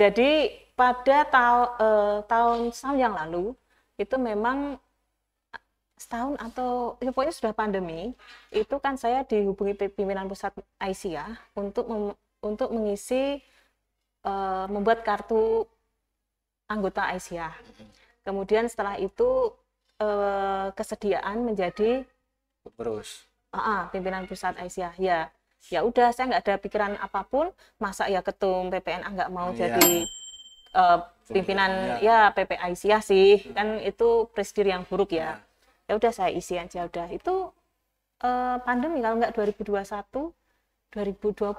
Jadi pada ta uh, eh, tahun tahun yang lalu itu memang setahun atau ya pokoknya sudah pandemi itu kan saya dihubungi pimpinan pusat Aisyah untuk mem, untuk mengisi uh, membuat kartu anggota Aisyah. Kemudian setelah itu uh, kesediaan menjadi terus. Uh, ah, uh, ah, pimpinan pusat Aisyah ya ya udah saya nggak ada pikiran apapun masa ya ketum PPNA nggak mau yeah. jadi uh, pimpinan yeah. ya PPI ya sih yeah. kan itu presidir yang buruk ya yeah. ya udah saya isi aja udah itu uh, pandemi kalau nggak 2021 2020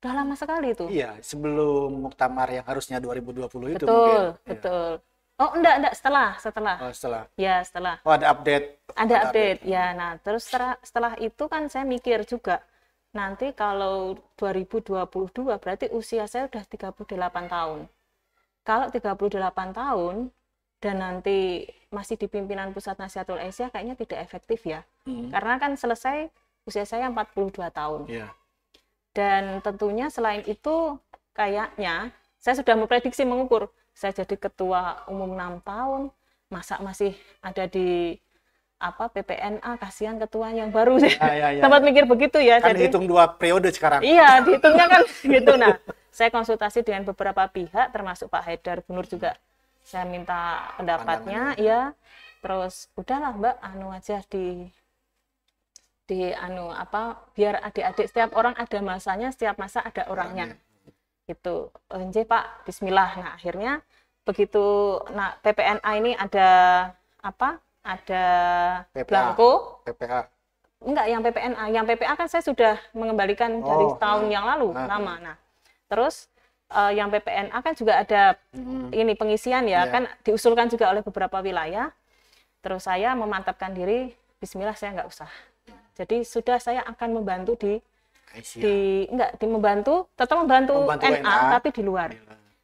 udah lama sekali itu iya sebelum muktamar yang harusnya 2020 itu betul mungkin. Iya. betul yeah. Oh enggak enggak setelah setelah. Oh setelah. Ya setelah. Oh ada update. Ada, update. Ya nah terus setelah, setelah itu kan saya mikir juga nanti kalau 2022 berarti usia saya sudah 38 tahun. Kalau 38 tahun dan nanti masih di pimpinan pusat nasihatul Asia kayaknya tidak efektif ya. Hmm. Karena kan selesai usia saya 42 tahun. Yeah. Dan tentunya selain itu kayaknya saya sudah memprediksi mengukur saya jadi ketua umum 6 tahun, masa masih ada di apa PPNA kasihan ketua yang baru ya, ya, ya, sempat ya. mikir begitu ya kan jadi hitung dua periode sekarang iya dihitungnya kan gitu nah saya konsultasi dengan beberapa pihak termasuk Pak Haidar Bunur juga saya minta pendapatnya ya terus udahlah Mbak anu aja di di anu apa biar adik-adik setiap orang ada masanya setiap masa ada orangnya gitu enje eh, Pak Bismillah nah akhirnya begitu nah PPNA ini ada apa ada PPA. Blanko. PPA. Enggak, yang PPNA. Yang PPA kan saya sudah mengembalikan oh, dari tahun nah, yang lalu, nah. lama. Nah, terus uh, yang PPNA kan juga ada hmm. ini pengisian ya, yeah. kan diusulkan juga oleh beberapa wilayah. Terus saya memantapkan diri, Bismillah saya enggak usah. Jadi sudah saya akan membantu di Aisyah. di enggak di membantu, tetap membantu, membantu NA, NA tapi di luar.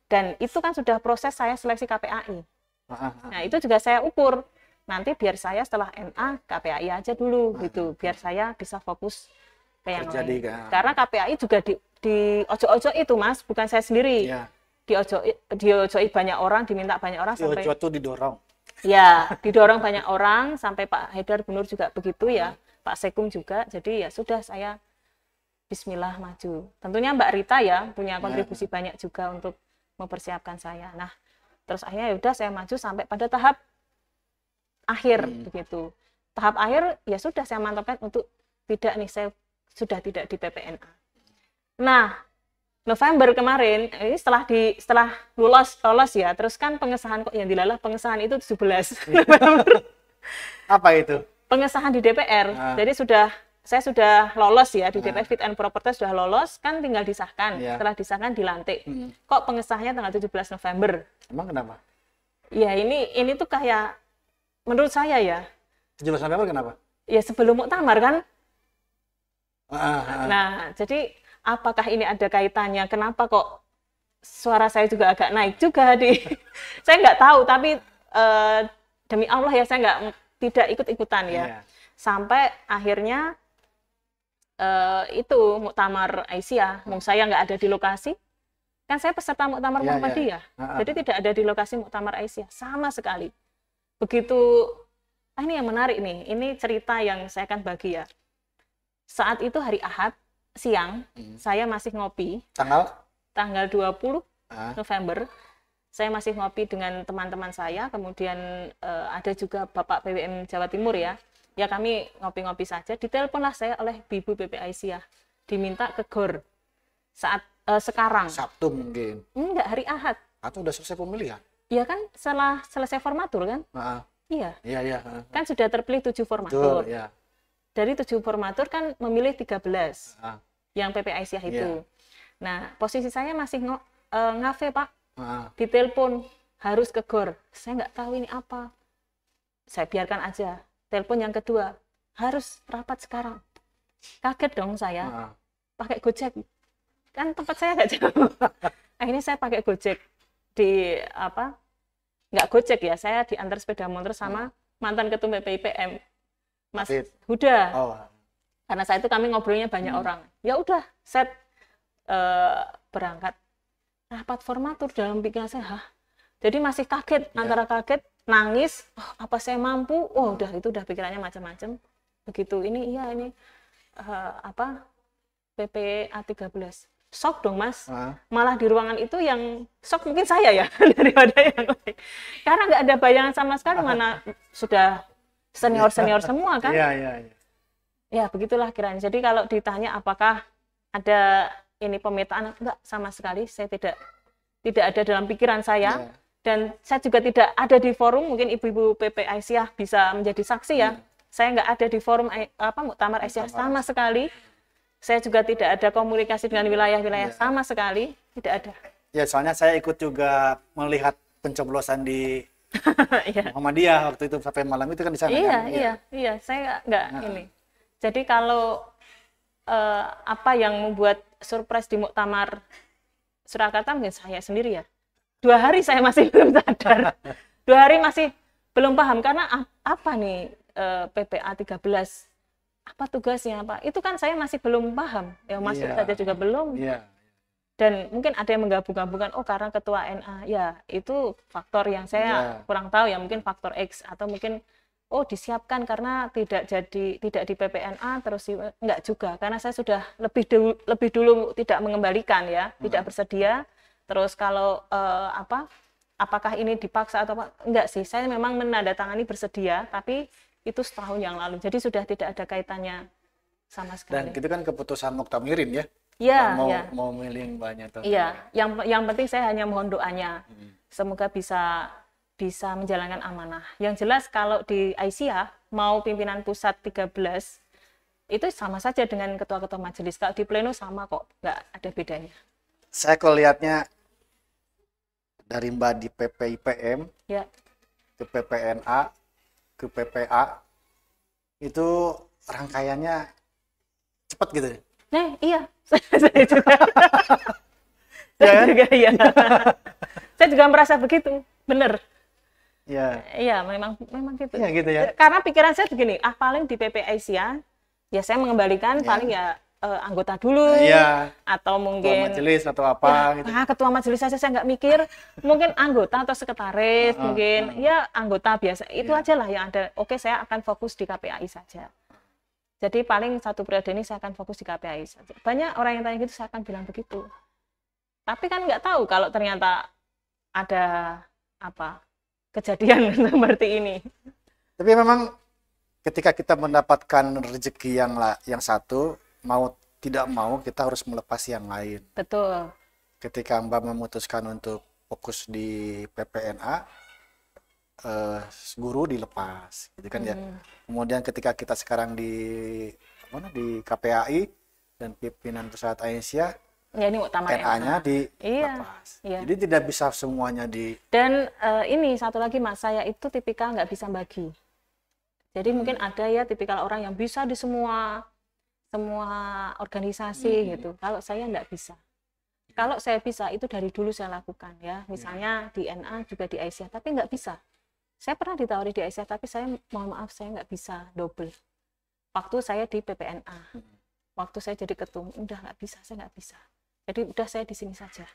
Dan itu kan sudah proses saya seleksi KPAI. Nah, itu juga saya ukur nanti biar saya setelah MA KPAI aja dulu hmm. gitu iya. biar saya bisa fokus ke yang Terjadi, lain kan. karena KPAI juga di di ojo-ojo itu mas bukan saya sendiri ya. di ojo di ojo banyak orang diminta banyak orang di sampai ojo itu didorong ya didorong banyak orang sampai Pak Haidar Benur juga begitu ya hmm. Pak Sekum juga jadi ya sudah saya Bismillah maju tentunya Mbak Rita ya punya iya. kontribusi ya. banyak juga untuk mempersiapkan saya nah terus akhirnya ya udah saya maju sampai pada tahap akhir hmm. begitu. Tahap akhir ya sudah saya mantapkan untuk tidak nih saya sudah tidak di PPNA. Nah, November kemarin ini setelah di setelah lulus lolos ya terus kan pengesahan kok yang dilalah pengesahan itu 17 November apa itu pengesahan di DPR nah. jadi sudah saya sudah lolos ya di DPR nah. fit and proper test sudah lolos kan tinggal disahkan ya. setelah disahkan dilantik hmm. kok pengesahannya tanggal 17 November emang kenapa ya ini ini tuh kayak menurut saya ya. Penjelasan awal kenapa? Ya sebelum muktamar kan. Ah, ah, ah. Nah, jadi apakah ini ada kaitannya? Kenapa kok suara saya juga agak naik juga di? saya nggak tahu, tapi eh, demi Allah ya saya nggak tidak ikut-ikutan ya. Yeah. Sampai akhirnya eh, itu muktamar Aisyah, mau saya nggak ada di lokasi, kan saya peserta muktamar iya, Muhammadiyah, ya, jadi tidak ada di lokasi muktamar Aisyah sama sekali begitu ah ini yang menarik nih ini cerita yang saya akan bagi ya saat itu hari Ahad siang hmm. saya masih ngopi tanggal tanggal 20 ah. November saya masih ngopi dengan teman-teman saya kemudian eh, ada juga Bapak PWM Jawa Timur ya ya kami ngopi-ngopi saja diteleponlah saya oleh Bibu BP ya diminta ke GOR saat eh, sekarang Sabtu mungkin enggak hari Ahad atau udah selesai pemilihan Iya kan setelah selesai formatur kan? Uh, iya. Iya iya. kan sudah terpilih tujuh formatur. Betul, iya. Dari tujuh formatur kan memilih 13 uh, yang PPI PPIC itu. Iya. Nah posisi saya masih ng uh, e, ngafe pak. Uh, Ditelepon harus ke gor. Saya nggak tahu ini apa. Saya biarkan aja. Telepon yang kedua harus rapat sekarang. Kaget dong saya. Uh, pakai gojek. Kan tempat saya nggak jauh. Akhirnya saya pakai gojek di apa nggak gojek ya saya diantar sepeda motor sama hmm. mantan ketum PPIPM Mas Afif. Huda oh. karena saya itu kami ngobrolnya banyak hmm. orang ya udah set uh, berangkat rapat formatur dalam pikiran saya Hah? jadi masih kaget yeah. antara kaget nangis oh, apa saya mampu oh udah itu udah pikirannya macam-macam begitu ini iya ini uh, apa PPA 13 shock dong mas uh. malah di ruangan itu yang shock mungkin saya ya daripada yang lain karena nggak ada bayangan sama sekali mana sudah senior senior iya, semua kan ya ya ya ya begitulah kiranya jadi kalau ditanya apakah ada ini pemetaan enggak sama sekali saya tidak tidak ada dalam pikiran saya ya. dan saya juga tidak ada di forum mungkin ibu-ibu PP Aisyah bisa menjadi saksi ya ya. saya nggak ada di forum eh, apa muktamar Aisyah sama sekali saya juga tidak ada komunikasi dengan wilayah-wilayah ya. sama sekali, tidak ada. Ya, soalnya saya ikut juga melihat pencoblosan di ya. Muhammadiyah waktu itu sampai malam itu kan di sana. Iya, kan? iya, iya. iya. Saya enggak nah. ini. Jadi kalau eh, apa yang membuat surprise di Muktamar Surakarta mungkin saya sendiri ya. Dua hari saya masih belum sadar. Dua hari masih belum paham karena apa nih eh, PPA 13 apa tugasnya apa itu kan saya masih belum paham ya masuk yeah. saja juga belum yeah. dan mungkin ada yang menggabung-gabungkan oh karena ketua NA ya itu faktor yang saya yeah. kurang tahu ya mungkin faktor X atau mungkin oh disiapkan karena tidak jadi tidak di PPNA terus enggak juga karena saya sudah lebih dulu lebih dulu tidak mengembalikan ya hmm. tidak bersedia terus kalau eh, apa apakah ini dipaksa atau apa enggak sih saya memang menandatangani bersedia tapi itu setahun yang lalu. Jadi sudah tidak ada kaitannya sama sekali. Dan itu kan keputusan muktamirin ya. Iya, mau ya. mau milih banyak atau Iya, yang yang penting saya hanya mohon doanya. Hmm. Semoga bisa bisa menjalankan amanah. Yang jelas kalau di Aisyah mau pimpinan pusat 13 itu sama saja dengan ketua-ketua majelis. Kalau di pleno sama kok, nggak ada bedanya. Saya kalau lihatnya dari Mbak di PPIPM, ya. ke PPNA, ke PPA itu rangkaiannya cepat gitu. Ya? Nah, iya. saya juga. Iya kan? saya juga iya. saya juga merasa begitu. Benar. Iya. Yeah. Iya, memang memang gitu. Iya gitu ya. Karena pikiran saya begini, ah paling di PPA Asia, ya saya mengembalikan yeah. paling ya uh, anggota dulu iya. atau mungkin ketua majelis atau ya, apa ya, gitu. ketua majelis saja saya nggak mikir mungkin anggota atau sekretaris uh, mungkin uh, ya anggota biasa itu iya. aja lah yang ada oke saya akan fokus di KPAI saja jadi paling satu periode ini saya akan fokus di KPAI saja banyak orang yang tanya gitu saya akan bilang begitu tapi kan nggak tahu kalau ternyata ada apa kejadian seperti ini tapi memang ketika kita mendapatkan rezeki yang yang satu mau tidak mau kita harus melepas yang lain. Betul. Ketika Mbak memutuskan untuk fokus di PPNA, eh, guru dilepas, gitu kan hmm. ya. Mm-hmm. Kemudian ketika kita sekarang di mana di KPAI dan pimpinan pusat Asia, ya ini NA-nya ya, di iya. dilepas. Iya, iya. Jadi tidak bisa semuanya di. Dan uh, ini satu lagi mas, saya itu tipikal nggak bisa bagi. Jadi hmm. mungkin ada ya tipikal orang yang bisa di semua semua organisasi hmm. gitu. Kalau saya nggak bisa. Kalau saya bisa itu dari dulu saya lakukan ya. ya. Misalnya yeah. di NA juga di Aisyah, tapi nggak bisa. Saya pernah ditawari di Aisyah, tapi saya mohon maaf saya nggak bisa double. Waktu saya di PPNA, hmm. waktu saya jadi ketum, udah nggak bisa, saya nggak bisa. Jadi udah saya di sini saja.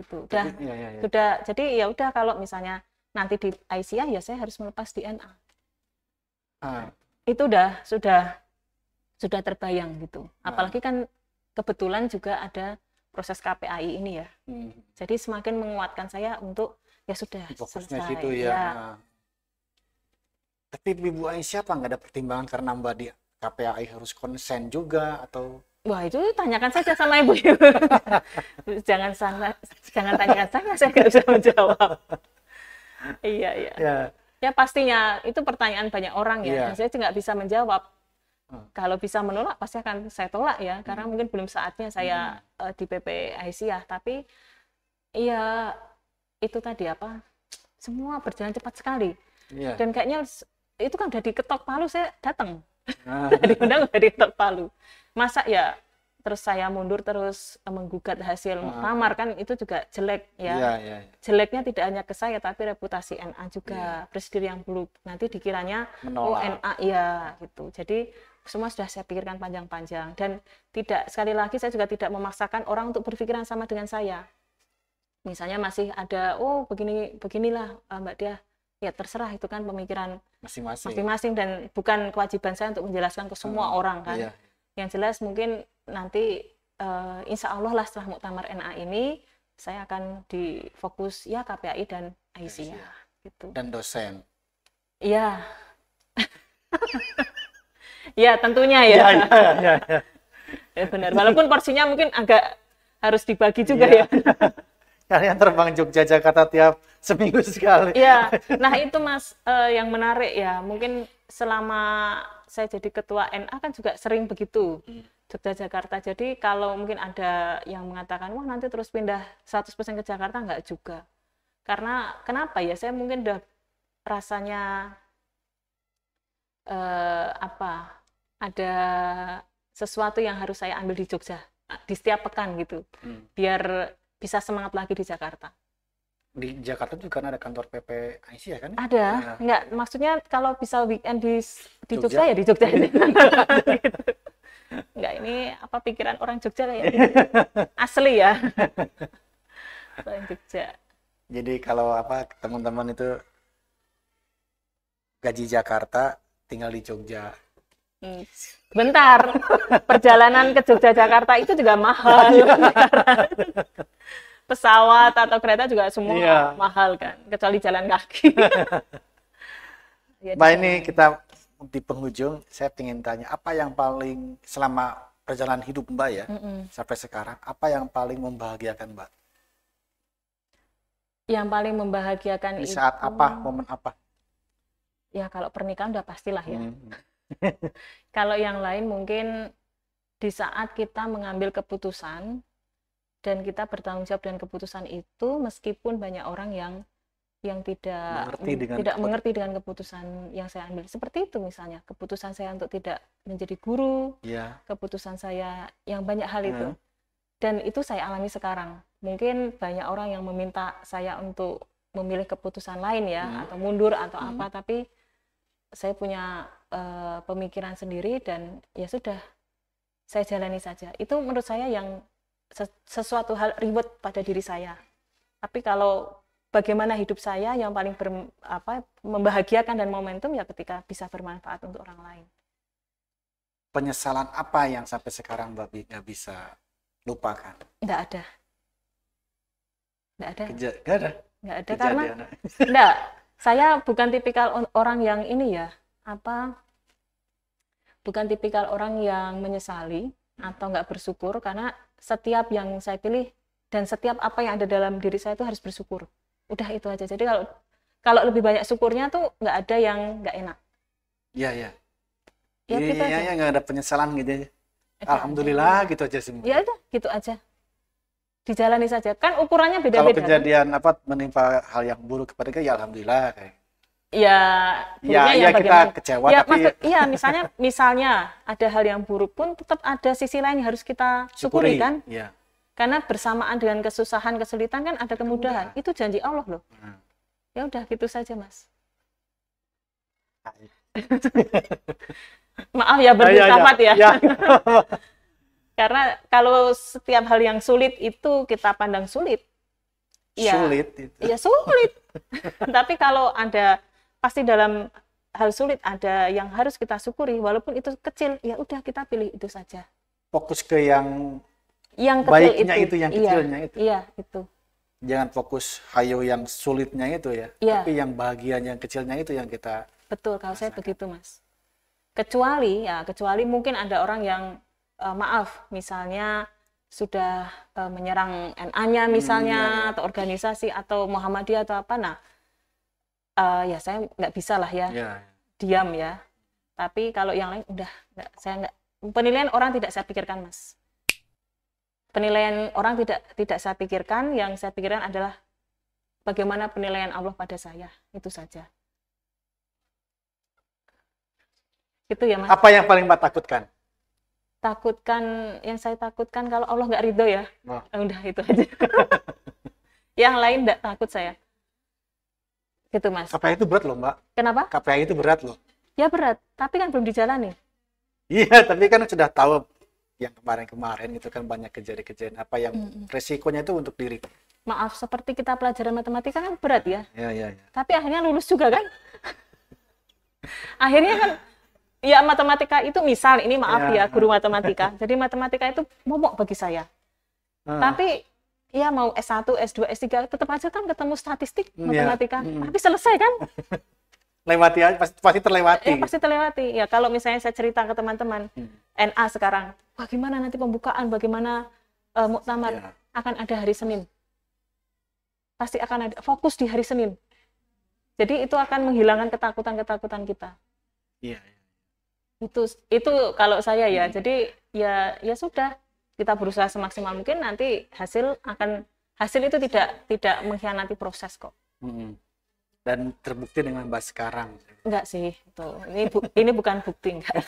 Gitu. Udah, jadi, ya, ya, ya. udah. Jadi ya udah kalau misalnya nanti di Aisyah ya saya harus melepas di NA. Ah. Itu udah sudah sudah terbayang gitu. Nah. Apalagi kan kebetulan juga ada proses KPAI ini ya. Hmm. Jadi semakin menguatkan saya untuk ya sudah Fokusnya selesai. Situ ya. ya. Tapi Ibu Aisyah apa nggak ada pertimbangan karena Mbak di KPAI harus konsen juga atau Wah itu tanyakan saja sama ibu. jangan tanya jangan tanyakan saya, saya nggak bisa menjawab. iya iya. Ya. ya pastinya itu pertanyaan banyak orang ya. ya. Saya nggak bisa menjawab Hmm. Kalau bisa menolak pasti akan saya tolak ya, hmm. karena mungkin belum saatnya saya hmm. uh, di PP Aisyah. Tapi ya itu tadi apa? Semua berjalan cepat sekali. Yeah. Dan kayaknya itu kan udah diketok palu saya datang. Nah. undang udah diketok palu. Masa ya terus saya mundur terus eh, menggugat hasil nah. tamar kan itu juga jelek ya. Yeah, yeah, yeah. Jeleknya tidak hanya ke saya tapi reputasi NA juga yeah. presidir yang belum nanti dikiranya Menolak. oh NA ya gitu. Jadi semua sudah saya pikirkan panjang-panjang dan tidak sekali lagi saya juga tidak memaksakan orang untuk berpikiran sama dengan saya misalnya masih ada oh begini beginilah eh, mbak dia ya terserah itu kan pemikiran masing-masing dan bukan kewajiban saya untuk menjelaskan ke semua hmm, orang kan iya. yang jelas mungkin nanti uh, insya Allah lah setelah muktamar NA ini saya akan difokus ya KPAI dan AISIA gitu dan dosen iya ya tentunya ya. Ya, ya, ya, ya. ya benar. Walaupun porsinya mungkin agak harus dibagi juga iya. ya. ya. Kalian terbang Jogja Jakarta tiap seminggu sekali. Ya, Nah, itu Mas uh, yang menarik ya. Mungkin selama saya jadi ketua NA kan juga sering begitu. Iya. Jogja Jakarta. Jadi kalau mungkin ada yang mengatakan, "Wah, nanti terus pindah 100% ke Jakarta nggak juga." Karena kenapa ya? Saya mungkin udah rasanya eh, apa ada sesuatu yang harus saya ambil di Jogja di setiap pekan gitu hmm. biar bisa semangat lagi di Jakarta di Jakarta juga ada kantor PP ya kan ada ya. Nah. nggak maksudnya kalau bisa weekend di di Jogja, Jogja ya di Jogja ini gitu. nggak ini apa pikiran orang Jogja kayak asli ya orang Jogja jadi kalau apa teman-teman itu gaji Jakarta tinggal di Jogja Bentar, perjalanan ke Jogja Jakarta itu juga mahal. Iya. Pesawat atau kereta juga semua iya. mahal kan, kecuali jalan kaki. Mbak ini iya, kita di penghujung, saya ingin tanya apa yang paling selama perjalanan hidup Mbak ya mm -mm. sampai sekarang, apa yang paling membahagiakan Mbak? Yang paling membahagiakan di saat itu... apa, momen apa? Ya kalau pernikahan udah pastilah ya. Mm -hmm kalau yang lain mungkin di saat kita mengambil keputusan dan kita bertanggung jawab dengan keputusan itu meskipun banyak orang yang yang tidak mengerti dengan tidak mengerti dengan keputusan yang saya ambil seperti itu misalnya keputusan saya untuk tidak menjadi guru ya. keputusan saya yang banyak hal itu dan itu saya alami sekarang mungkin banyak orang yang meminta saya untuk memilih keputusan lain ya hmm. atau mundur atau hmm. apa tapi saya punya uh, pemikiran sendiri dan ya sudah saya jalani saja. Itu menurut saya yang sesuatu hal ribet pada diri saya. Tapi kalau bagaimana hidup saya yang paling ber, apa, membahagiakan dan momentum ya ketika bisa bermanfaat untuk orang lain. Penyesalan apa yang sampai sekarang Mbak Bika bisa lupakan? Tidak ada. Tidak ada. Tidak ada. Tidak ada Kejadian. karena tidak saya bukan tipikal orang yang ini ya apa bukan tipikal orang yang menyesali atau nggak bersyukur karena setiap yang saya pilih dan setiap apa yang ada dalam diri saya itu harus bersyukur udah itu aja jadi kalau kalau lebih banyak syukurnya tuh nggak ada yang nggak enak iya iya ya, iya, gitu iya iya nggak ada penyesalan gitu aja. Alhamdulillah ya. gitu aja sih Iya udah gitu aja dijalani saja kan ukurannya beda-beda kalau kan? kejadian apa menimpa hal yang buruk kepada kita ya alhamdulillah kayak ya ya, ya ya kita kecewa ya, tapi maksud, iya misalnya misalnya ada hal yang buruk pun tetap ada sisi lain yang harus kita syukuri, syukuri kan ya. karena bersamaan dengan kesusahan kesulitan kan ada kemudahan itu janji Allah loh hmm. ya udah gitu saja mas maaf ya bermustafat ya, ya. ya. ya. Karena kalau setiap hal yang sulit itu kita pandang sulit. Ya, sulit itu. Ya sulit. Tapi kalau ada pasti dalam hal sulit ada yang harus kita syukuri walaupun itu kecil, ya udah kita pilih itu saja. Fokus ke yang yang kecil baiknya itu, itu yang iya. kecilnya iya, itu. Iya, itu. Jangan fokus hayo yang sulitnya itu ya, iya. tapi yang bahagian yang kecilnya itu yang kita Betul, kalau rasakan. saya begitu, Mas kecuali ya kecuali mungkin ada orang yang uh, maaf misalnya sudah uh, menyerang NA-nya hmm, misalnya hmm, atau organisasi atau Muhammadiyah atau apa nah uh, ya saya nggak bisa lah ya, ya diam ya tapi kalau yang lain udah nggak saya nggak penilaian orang tidak saya pikirkan mas penilaian orang tidak tidak saya pikirkan yang saya pikirkan adalah bagaimana penilaian Allah pada saya itu saja itu ya mas apa yang paling mbak takutkan takutkan yang saya takutkan kalau Allah nggak ridho ya nah. udah itu aja yang lain nggak takut saya gitu mas KPI itu berat loh mbak kenapa KPI itu berat loh ya berat tapi kan belum dijalani iya tapi kan sudah tahu yang kemarin-kemarin itu kan banyak kejadian-kejadian apa yang mm -hmm. resikonya itu untuk diri maaf seperti kita pelajaran matematika kan berat ya. Ya ya. ya. Tapi akhirnya lulus juga kan. akhirnya kan ya matematika itu misal ini maaf ya, ya guru matematika. Jadi matematika itu momok bagi saya. Hmm. Tapi ya mau S1, S2, S3 tetap aja kan ketemu statistik hmm, ya. matematika. Ya. Hmm. Tapi selesai kan? Lewati aja pasti, pasti terlewati. Ya, pasti terlewati. Ya kalau misalnya saya cerita ke teman-teman hmm. NA sekarang, bagaimana nanti pembukaan, bagaimana uh, muktamar ya. akan ada hari Senin. Pasti akan ada fokus di hari Senin. Jadi itu akan menghilangkan ketakutan-ketakutan kita. Iya. Ya itu itu kalau saya ya hmm. jadi ya ya sudah kita berusaha semaksimal mungkin nanti hasil akan hasil itu tidak tidak mengkhianati proses kok hmm. dan terbukti dengan mbak sekarang enggak sih itu ini bu, ini bukan bukti enggak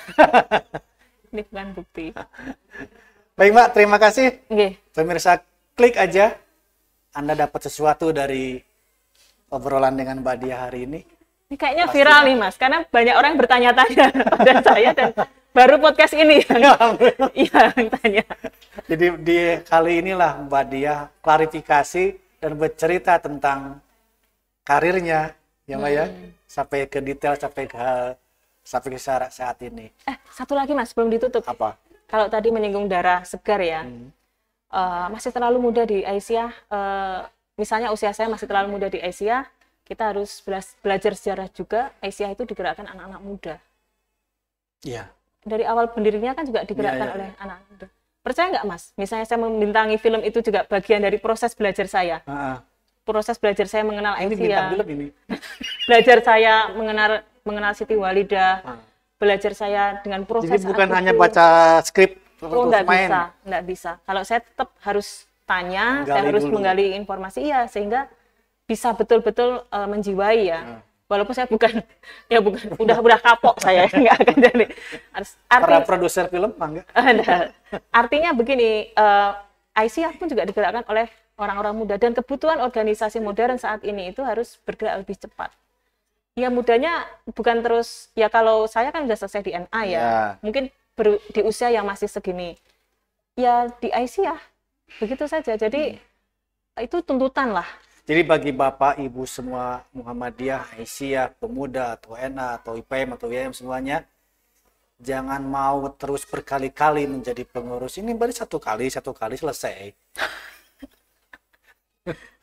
ini bukan bukti baik mbak terima kasih okay. pemirsa klik aja anda dapat sesuatu dari obrolan dengan Mbak Dia hari ini ini kayaknya Pasti viral nih mas, karena banyak orang bertanya-tanya pada saya dan baru podcast ini yang, iya, yang tanya. Jadi di kali inilah Mbak Dia klarifikasi dan bercerita tentang karirnya, ya Mbak ya. hmm. ya, sampai ke detail, sampai ke hal, sampai ke saat, saat ini. Eh, satu lagi mas, belum ditutup. Apa? Kalau tadi menyinggung darah segar ya, hmm. uh, masih terlalu muda di Aisyah. Uh, misalnya usia saya masih terlalu muda di Aisyah kita harus bela belajar sejarah juga Aisyah itu digerakkan anak-anak muda. Iya. Dari awal pendirinya kan juga digerakkan ya, ya, oleh iya. anak-anak muda. Percaya nggak Mas? Misalnya saya membintangi film itu juga bagian dari proses belajar saya. Uh -uh. Proses belajar saya mengenal ini Aisyah. Film ini. belajar saya mengenal mengenal Siti Walida. Uh. Belajar saya dengan proses Jadi bukan hanya itu. baca skrip Oh, nggak bisa, nggak bisa. Kalau saya tetap harus tanya, menggali saya harus dulu. menggali informasi, iya, sehingga bisa betul-betul uh, menjiwai ya. Hmm. Walaupun saya bukan ya bukan udah udah kapok saya nggak akan jadi. Para produser film enggak? artinya begini, uh, eh, ICR pun juga digerakkan oleh orang-orang muda dan kebutuhan organisasi modern saat ini itu harus bergerak lebih cepat. Ya mudanya bukan terus ya kalau saya kan sudah selesai di NA ya. ya. Mungkin ber, di usia yang masih segini. Ya di ICR begitu saja. Jadi hmm. itu tuntutan lah jadi bagi Bapak, Ibu semua Muhammadiyah, Aisyah, pemuda, atau ena, atau IPM, atau YM semuanya, jangan mau terus berkali-kali menjadi pengurus. Ini baru satu kali, satu kali selesai.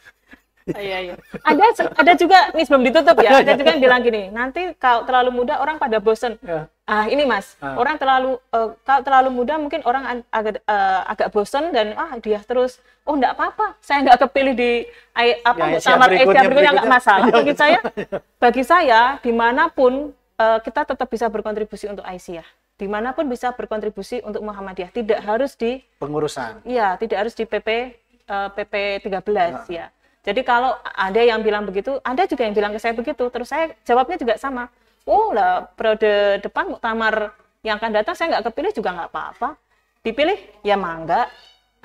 Oh, iya, iya. Ada ada juga nih sebelum ditutup ya. Iya, ada iya. juga yang bilang gini, nanti kalau terlalu muda orang pada bosen. Ya. Ah ini mas, ah. orang terlalu uh, kalau terlalu muda mungkin orang agak uh, agak bosen dan ah dia terus oh enggak apa-apa, saya nggak kepilih di apa ya, muktamar ya, Asia berikutnya, berikutnya nggak masalah. Iya, bagi saya, bagi saya dimanapun uh, kita tetap bisa berkontribusi untuk Aisyah dimanapun bisa berkontribusi untuk Muhammadiyah. Tidak harus di pengurusan. Iya, tidak harus di PP uh, PP 13 nah. ya. Jadi kalau ada yang bilang begitu, ada juga yang bilang ke saya begitu. Terus saya jawabnya juga sama. Oh lah periode depan muktamar yang akan datang saya nggak kepilih juga nggak apa-apa. Dipilih ya mangga.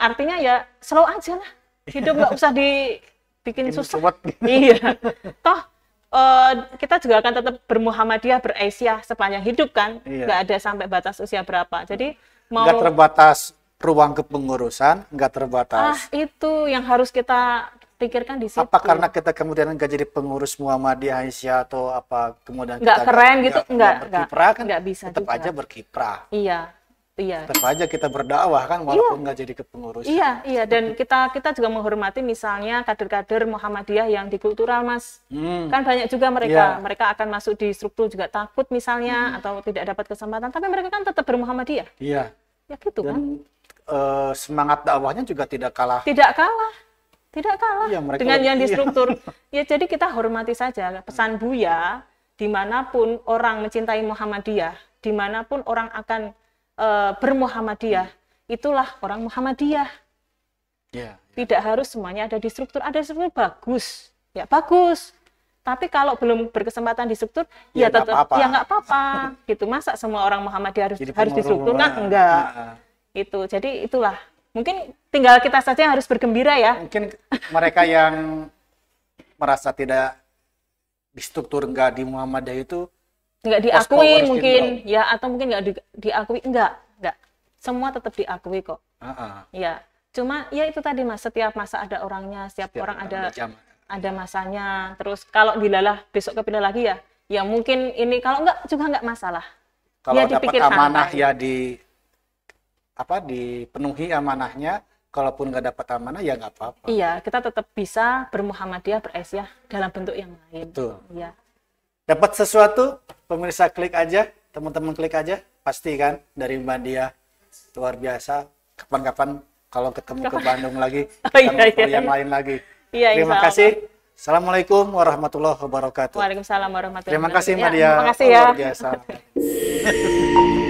Artinya ya slow aja lah. Hidup nggak usah dibikin susah. iya. Toh Uh, kita juga akan tetap bermuhammadiyah beraisyah sepanjang hidup kan iya. ada sampai batas usia berapa jadi mau nggak terbatas ruang kepengurusan nggak terbatas ah itu yang harus kita pikirkan di situ. Apa karena kita kemudian nggak jadi pengurus Muhammadiyah Aisyah atau apa kemudian nggak kita keren gak, gitu nggak berkiprah kan nggak bisa tetap juga. aja berkiprah. Iya. Iya. Tetap aja kita berdakwah kan iya. walaupun nggak iya. jadi kepengurus. Iya, iya dan kita kita juga menghormati misalnya kader-kader Muhammadiyah yang di kultural Mas. Hmm. Kan banyak juga mereka, iya. mereka akan masuk di struktur juga takut misalnya hmm. atau tidak dapat kesempatan tapi mereka kan tetap bermuhammadiyah. Iya. Ya gitu dan, kan. E, semangat dakwahnya juga tidak kalah. Tidak kalah tidak kalah ya, dengan yang iya. di struktur. ya jadi kita hormati saja pesan Buya dimanapun orang mencintai Muhammadiyah, dimanapun orang akan e, bermuhammadiyah, itulah orang Muhammadiyah. Ya, ya. Tidak harus semuanya ada di struktur, ada semua bagus, ya bagus. Tapi kalau belum berkesempatan di struktur, ya, ya tetap apa -apa. ya nggak apa-apa, gitu. Masa semua orang Muhammadiyah harus Jadi harus di struktur? Nah, enggak. Nah, itu. Jadi itulah Mungkin tinggal kita saja yang harus bergembira ya. Mungkin mereka yang merasa tidak di struktur enggak di Muhammadiyah itu enggak diakui mungkin ya atau mungkin enggak di, diakui enggak, enggak. Semua tetap diakui kok. Uh-uh. Ya. Cuma ya itu tadi Mas, setiap masa ada orangnya, setiap, setiap orang ada jam. ada masanya. Terus kalau dilalah besok kepindah lagi ya, ya mungkin ini kalau enggak juga enggak masalah. Kalau ya, dapat amanah santai. ya di apa dipenuhi amanahnya kalaupun nggak dapat amanah ya nggak apa-apa iya kita tetap bisa bermuhammadiyah beresyah dalam bentuk yang lain betul iya dapat sesuatu pemirsa klik aja teman-teman klik aja pasti kan dari Mbak Dia luar biasa kapan-kapan kalau ketemu ke Bandung lagi oh, iya, iya, yang lain lagi iya, terima kasih Assalamualaikum warahmatullahi wabarakatuh Waalaikumsalam warahmatullahi wabarakatuh Terima kasih Mbak iya, Dia ya, terima kasih ya. luar biasa